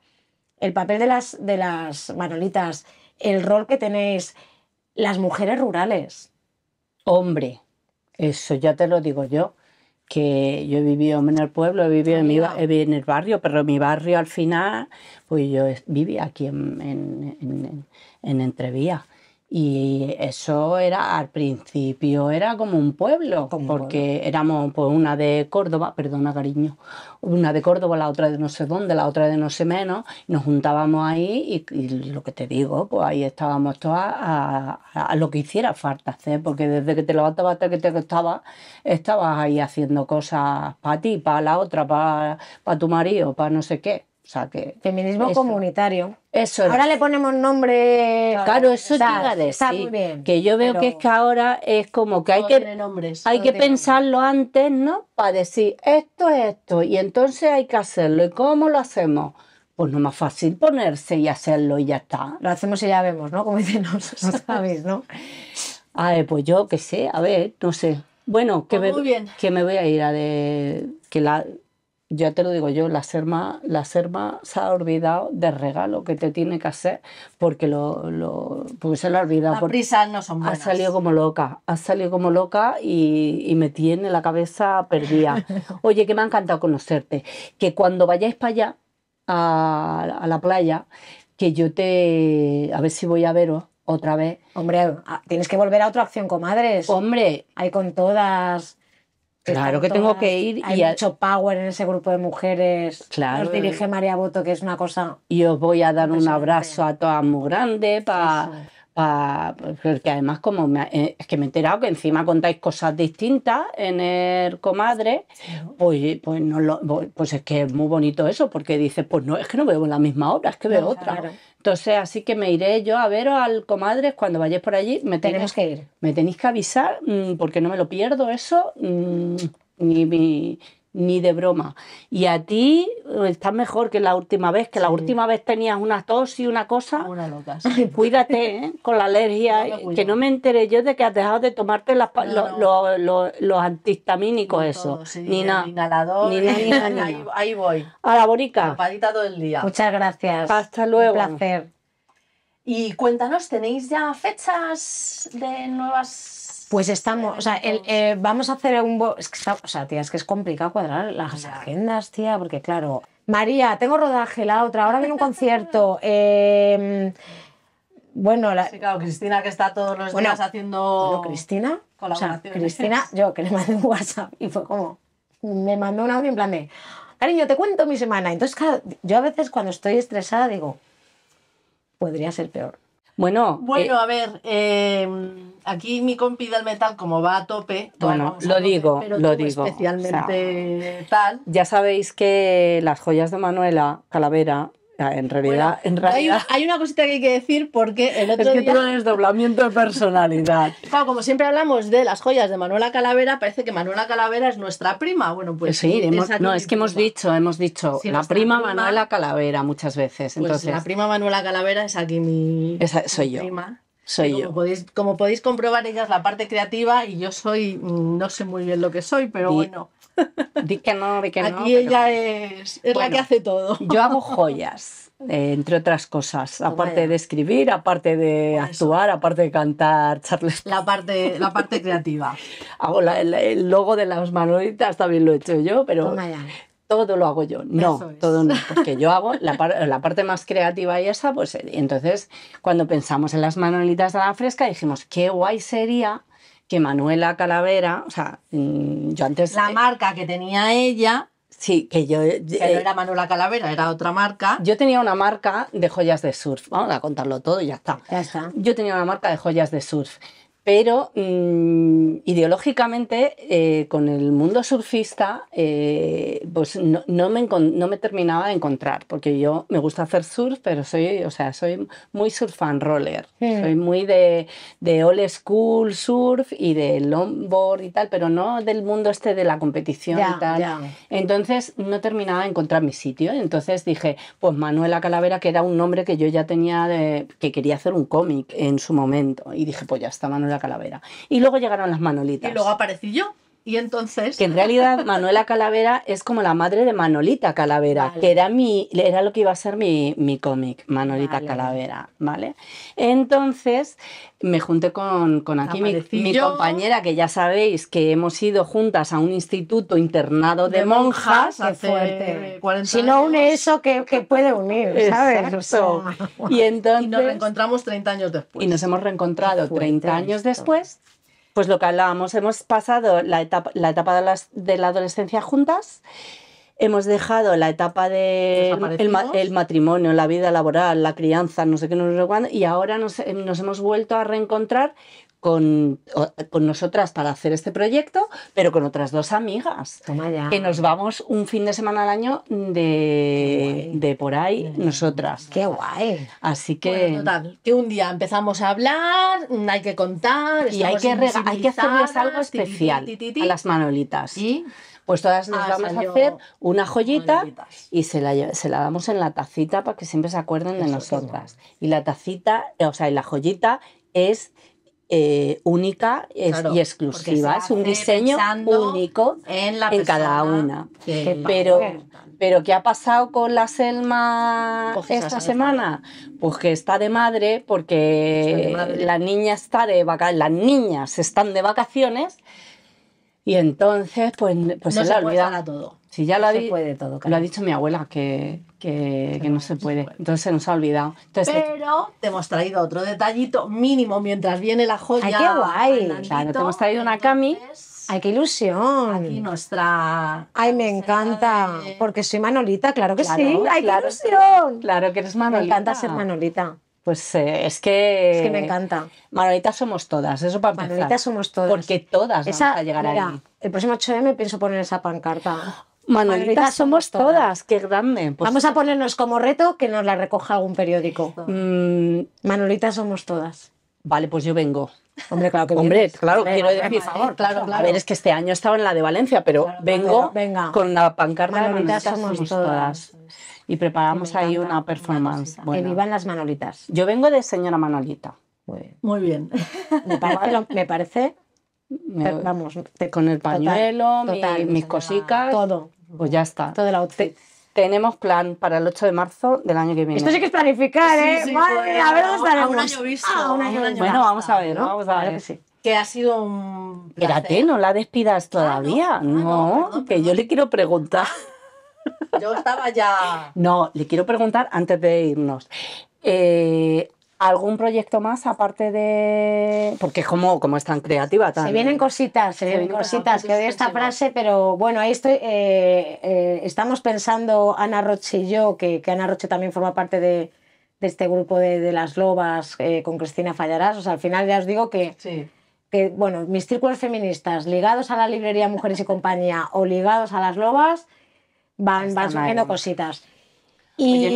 el papel de las, de las manolitas, el rol que tenéis, las mujeres rurales. Hombre, eso ya te lo digo yo que yo he vivido en el pueblo, he vivido en, mi, en el barrio, pero mi barrio al final, pues yo viví aquí en, Entrevía. en y eso era, al principio, era como un pueblo, porque éramos pues, una de Córdoba, perdona cariño, una de Córdoba, la otra de no sé dónde, la otra de no sé menos, nos juntábamos ahí y, lo que te digo, pues ahí estábamos todas a, lo que hiciera falta hacer, porque desde que te levantabas hasta que te acostabas, estabas ahí haciendo cosas para ti, para la otra, para, para tu marido, para no sé qué. O sea que. Feminismo comunitario. Eso es. Ahora le ponemos nombre. Claro, eso llega a decir. que yo veo que es que ahora es como que hay que, hay que pensarlo antes, ¿no? Para decir esto es esto y entonces hay que hacerlo. ¿Y cómo lo hacemos? Pues no más fácil ponerse y hacerlo y ya está. Lo hacemos y ya vemos, ¿no? Como dicen nosotros, ¿sabéis, no? ver, pues yo qué sé, a ver, no sé. Bueno, que, pues me, que me voy a ir a de. que la, ya te lo digo yo, la serma, la serma se ha olvidado del regalo que te tiene que hacer porque lo, lo se lo ha olvidado. Las prisas no son buenas. Ha salido como loca, ha salido como loca y, me tiene la cabeza perdida. Oye, que me ha encantado conocerte. Que cuando vayáis para allá, a, a la playa, que yo te... A ver si voy a veros otra vez. Hombre, tienes que volver a otra acción, comadres. Hombre. Hay con todas. Claro que tengo que ir. Hay y mucho power en ese grupo de mujeres. Claro. Nos dirige María Boto, que es una cosa. Y os voy a dar un abrazo a todas muy grande para porque además como eh, es que me he enterado que encima contáis cosas distintas en el comadre, pues pues, pues, pues, es que es muy bonito eso, porque dices, pues no, es que no veo la misma obra, es que veo otra. Entonces, así que me iré yo a veros al comadre cuando vayáis por allí. que ir. Me tenéis que avisar, mm, porque no me lo pierdo eso, mm, ni mi ni de broma. Y a ti eh, estás mejor que la última vez, que la última vez tenías una tos y una cosa. Una Cuídate ¿eh? con la alergia, que no me enteré yo de que has dejado de tomarte los, Los, antihistamínicos, eso. ni nada. Ni, ahí, voy. A la borica. todo el día. Muchas gracias. Hasta luego. Un placer. Y cuéntanos, ¿tenéis ya fechas de nuevas pues estamos, o sea, eh, vamos a hacer un... que o sea, tía, es que es complicado cuadrar las agendas, tía, porque claro, María, tengo rodaje, la otra, ahora viene un concierto. Em, bueno, la... Sí, claro, Cristina que está todos los días haciendo... Bueno, Cristina, Cristina, yo que le mandé un WhatsApp y fue como, me mandó un audio en plan de, cariño, te cuento mi semana. Entonces, claro, yo a veces cuando estoy estresada digo, podría ser peor. Bueno. Bueno, eh, a ver, em, aquí mi compi del metal, como va a tope. Bueno, lo digo, lo digo. Especialmente tal. Ya sabéis que las joyas de Manuela Calavera Ah, en realidad, en realidad. Hay, una cosita que hay que decir porque el otro Es que día... doblamiento de personalidad. como siempre hablamos de las joyas de Manuela Calavera, parece que Manuela Calavera es nuestra prima. Bueno, pues sí. no, es que hemos dicho, hemos dicho la prima, Manuela Calavera muchas veces. Pues entonces, la prima Manuela Calavera es aquí mi. soy yo. Prima. Soy como yo. Podéis, como podéis comprobar, ella es la parte creativa y yo soy, mm, no sé muy bien lo que soy, pero bueno. Di que no, di que no. Aquí ella es, la que hace todo. Yo hago joyas, eh, entre otras cosas. Pues aparte de escribir, aparte de pues actuar, aparte de cantar Charles. La parte, la parte creativa. hago el logo de las manolitas, también lo he hecho yo, pero todo lo hago yo. No, todo no, porque yo hago la, parte más creativa y esa, pues eh, entonces cuando pensamos en las manolitas de la fresca dijimos, qué guay sería que Manuela Calavera, o sea, mm, yo antes... La eh, marca que tenía ella Sí, que yo. no eh, era Manuela Calavera, era otra marca. Yo tenía una marca de joyas de surf. Vamos a contarlo todo y ya está. Ya está. Yo tenía una marca de joyas de surf pero mm, ideológicamente eh, con el mundo surfista eh, pues no, me terminaba de encontrar porque yo me gusta hacer surf pero soy o sea soy muy surf fan roller soy muy de, de, old school surf y de longboard y tal pero no del mundo este de la competición y tal entonces no terminaba de encontrar mi sitio entonces dije pues Manuela Calavera que era un nombre que yo ya tenía que quería hacer un cómic en su momento y dije pues ya está Manuela la calavera. Y luego llegaron las manolitas. Y luego aparecí yo. Y entonces... Que en realidad Manuela Calavera es como la madre de Manolita Calavera, que era, era lo que iba a ser mi, cómic, Manolita Calavera, ¿vale? Entonces me junté con, con aquí mi, compañera, que ya sabéis que hemos ido juntas a un instituto internado de, monjas. hace fuerte. si no une eso, que, puede unir? ¿sabes? y, entonces, nos reencontramos 30 años después. Y nos hemos reencontrado 30 años después pues lo que hablábamos, hemos pasado la etapa, la etapa de, las, de la adolescencia juntas hemos dejado la etapa de el, matrimonio, la vida laboral, la crianza, no sé qué, no sé cuándo, y ahora nos, nos, hemos vuelto a reencontrar con, con, nosotras para hacer este proyecto, pero con otras dos amigas. Que nos vamos un fin de semana al año de, de por ahí nosotras. Qué guay. Así que. que un día empezamos a hablar, mm, hay que contar, y hay que, hay que hacerles algo especial a las manolitas. ¿Y? Pues todas nos ah, vamos a hacer una joyita y se la, damos en la tacita para que siempre se acuerden de nosotras. Y la tacita, o sea, y la joyita es eh, única y exclusiva. Es un diseño único en, cada una. pero, pero ¿qué ha pasado con la Selma pues esta semana? Pues que está de madre porque la niña está de las niñas están de vacaciones y entonces pues, pues se, la olvida todo. Si ya lo, ha lo ha dicho mi abuela, que, que, no, se puede. Entonces se nos ha olvidado. Eh, Pero te hemos traído otro detallito mínimo mientras viene la joya. ¡Ay, qué guay! te hemos traído una cami. ¡Ay, qué ilusión! Aquí nuestra... ¡Ay, me encanta! Porque soy Manolita, claro que sí. ¡Ay, claro, qué ilusión! Claro que eres Manolita. Me encanta ser Manolita. Pues eh, es que. Es que me encanta. Manolita somos todas, eso para empezar. Manolita somos todas. Porque todas vamos a llegar El próximo 8M H&M pienso poner esa pancarta. Manolitas somos todas. qué grande. Pues vamos a ponernos como reto que nos la recoja algún periódico. Mm, Manolita somos todas. Vale, pues yo vengo. Hombre, claro que Hombre, claro, quiero decir, favor, claro, claro. A ver, es que este año estaba en la de Valencia, pero vengo con la pancarta de Manolitas somos todas. Y preparamos ahí una performance. Bueno. Que vivan las Manolitas. Yo vengo de señora Manolita. Muy bien. Me parece, vamos, con el pañuelo, mis cositas. Todo. Pues ya está. E tenemos plan para el 8 de marzo del año que viene. Esto sí que es planificar, ¿eh? Vale, pues, a ver dónde A un año ah, bueno, vamos a ver, ¿no? Vamos a ver. que sí que ha sido un. Espérate, no la despidas ah, todavía. Ah, no, que yo le quiero preguntar. Yo estaba ya. No, le quiero preguntar antes de irnos. Eh, ¿Algún proyecto más aparte de.? Porque es como, como es tan creativa. Se vienen cositas, se, eh, vienen cositas. Que de esta frase, pero bueno, ahí estoy. Eh, eh, estamos pensando, Ana Roche y yo, que, que Ana Roche también forma parte de, de este grupo de, de las lobas con Cristina Fallarás. O sea, al final ya os digo que. Sí. Que, bueno, mis círculos feministas ligados a la librería Mujeres y Compañía o ligados a las lobas van, van surgiendo cositas. Y...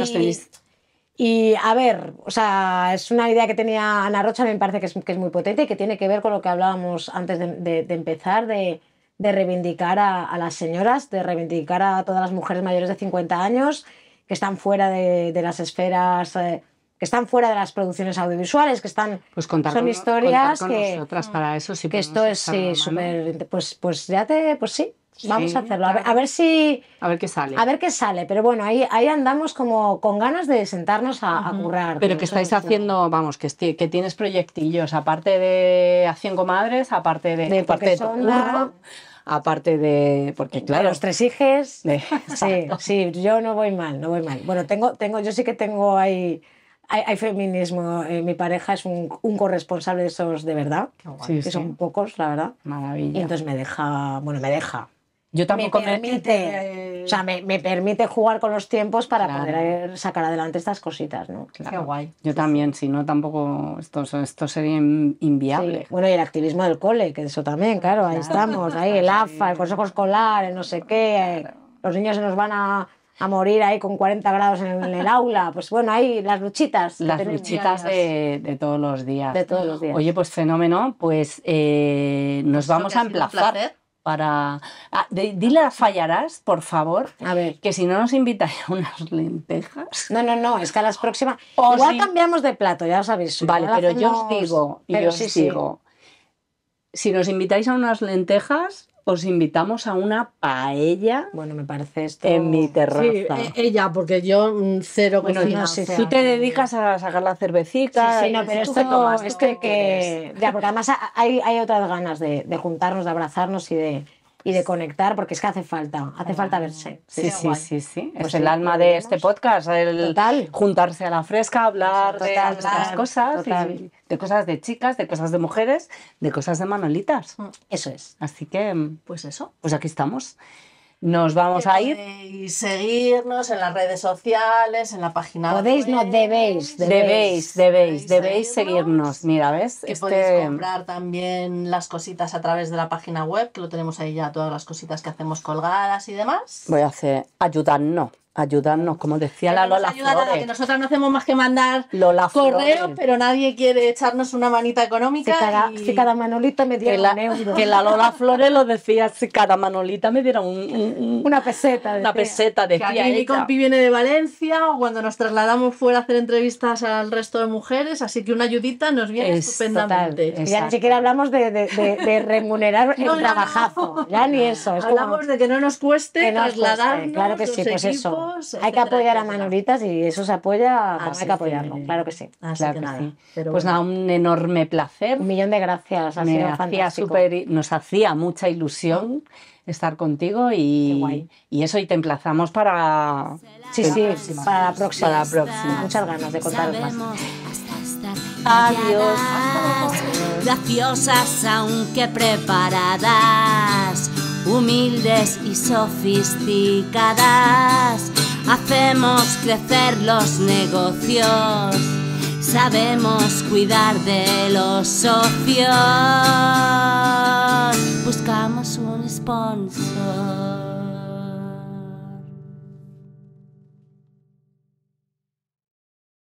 Y a ver, o sea, es una idea que tenía Ana Rocha, me parece que es, muy potente y que tiene que ver con lo que hablábamos antes de, empezar, de, reivindicar a, las señoras, de reivindicar a todas las mujeres mayores de 50 años que están fuera de, las esferas, eh, que están fuera de las producciones audiovisuales, que están pues son historias que, otras para eso sí que esto es súper, pues pues ya te pues sí, Vamos a hacerlo, a, ver, si... A ver qué sale. A ver qué sale, pero bueno, ahí, ahí andamos como con ganas de sentarnos a, currar. Pero que estáis haciendo, vamos, que, que tienes proyectillos, aparte de a madres, aparte de... aparte de Aparte de. Porque, claro. los tres hijes. Sí, sí, yo no voy mal, no voy mal. Bueno, tengo, tengo, yo sí que tengo ahí. Hay, feminismo. Eh, mi pareja es un, un, corresponsable de esos de verdad, que son pocos, la verdad. Maravilla. Y entonces me deja, bueno, me deja, yo tampoco me permite, permite jugar con los tiempos para poder eh, sacar adelante estas cositas, ¿no? Qué guay. Yo también, si no, tampoco esto, esto sería inviable. Bueno, y el activismo del cole, que eso también, claro, ahí estamos, ahí el AFA, el Consejo Escolar, el no sé qué, eh, los niños se nos van a morir ahí con 40 grados en el aula. Pues bueno, ahí las luchitas. Las luchitas de, todos los días. De todos los días. Oye, pues fenómeno, pues eh, nos pues vamos a emplazar para... Ah, dile a Fallarás, por favor, que si no nos invitáis a unas lentejas... No, no, no, es que a las próximas... O igual cambiamos de plato, ya sabéis. Vale, pero yo os digo, yo sí, os si nos invitáis a unas lentejas, os invitamos a una paella. Bueno, me parece esto. En mi terraza. E, ella, porque yo mm, cero que No tú te dedicas a sacar la cervecita. Sí, no, pero esto es que, porque además hay, hay otras ganas de juntarnos, de abrazarnos y de y de pues conectar, porque es que hace falta, hace falta verse. Sí, sí, sí, pues sí, pues es el alma de este podcast, el juntarse a la fresca, hablar de cosas, de cosas de chicas, de cosas de mujeres, de cosas de manolitas. Mm, eso es. Así que... Mm, pues eso. Pues aquí estamos. Nos vamos a ir. Y seguirnos en las redes sociales, en la página Podéis, no, debéis. Debéis, debéis, debéis, seguirnos. Mira, ¿ves? Que podéis comprar también las cositas a través de la página web, que lo tenemos ahí ya, todas las cositas que hacemos colgadas y demás. Voy a hacer ayudarnos ayudarnos, como decía la Lola Flores. que nosotras no hacemos más que mandar correos, pero nadie quiere echarnos una manita económica. Si cada, y... cada manolita me diera que la, un euro. Que la Lola Flores lo decía, si cada manolita me diera un, una peseta. Una peseta, decía que Mi compi viene de Valencia, o cuando nos trasladamos fuera a hacer entrevistas al resto de mujeres, así que una ayudita nos viene estupendamente. ya ni siquiera hablamos de, remunerar el trabajazo, ya ni eso. hablamos de que no nos cueste trasladar claro que sí, pues eso hay que apoyar a manoritas y eso se apoya, hay que apoyarlo, claro que sí. pues nada, un enorme placer. Un millón de gracias, a nos hacía mucha ilusión estar contigo y, y eso, y te emplazamos para, sí, sí, para, la próxima. para la próxima. Muchas ganas de contar más. Adiós. Graciosas aunque preparadas humildes y sofisticadas. Hacemos crecer los negocios, sabemos cuidar de los socios, buscamos un sponsor.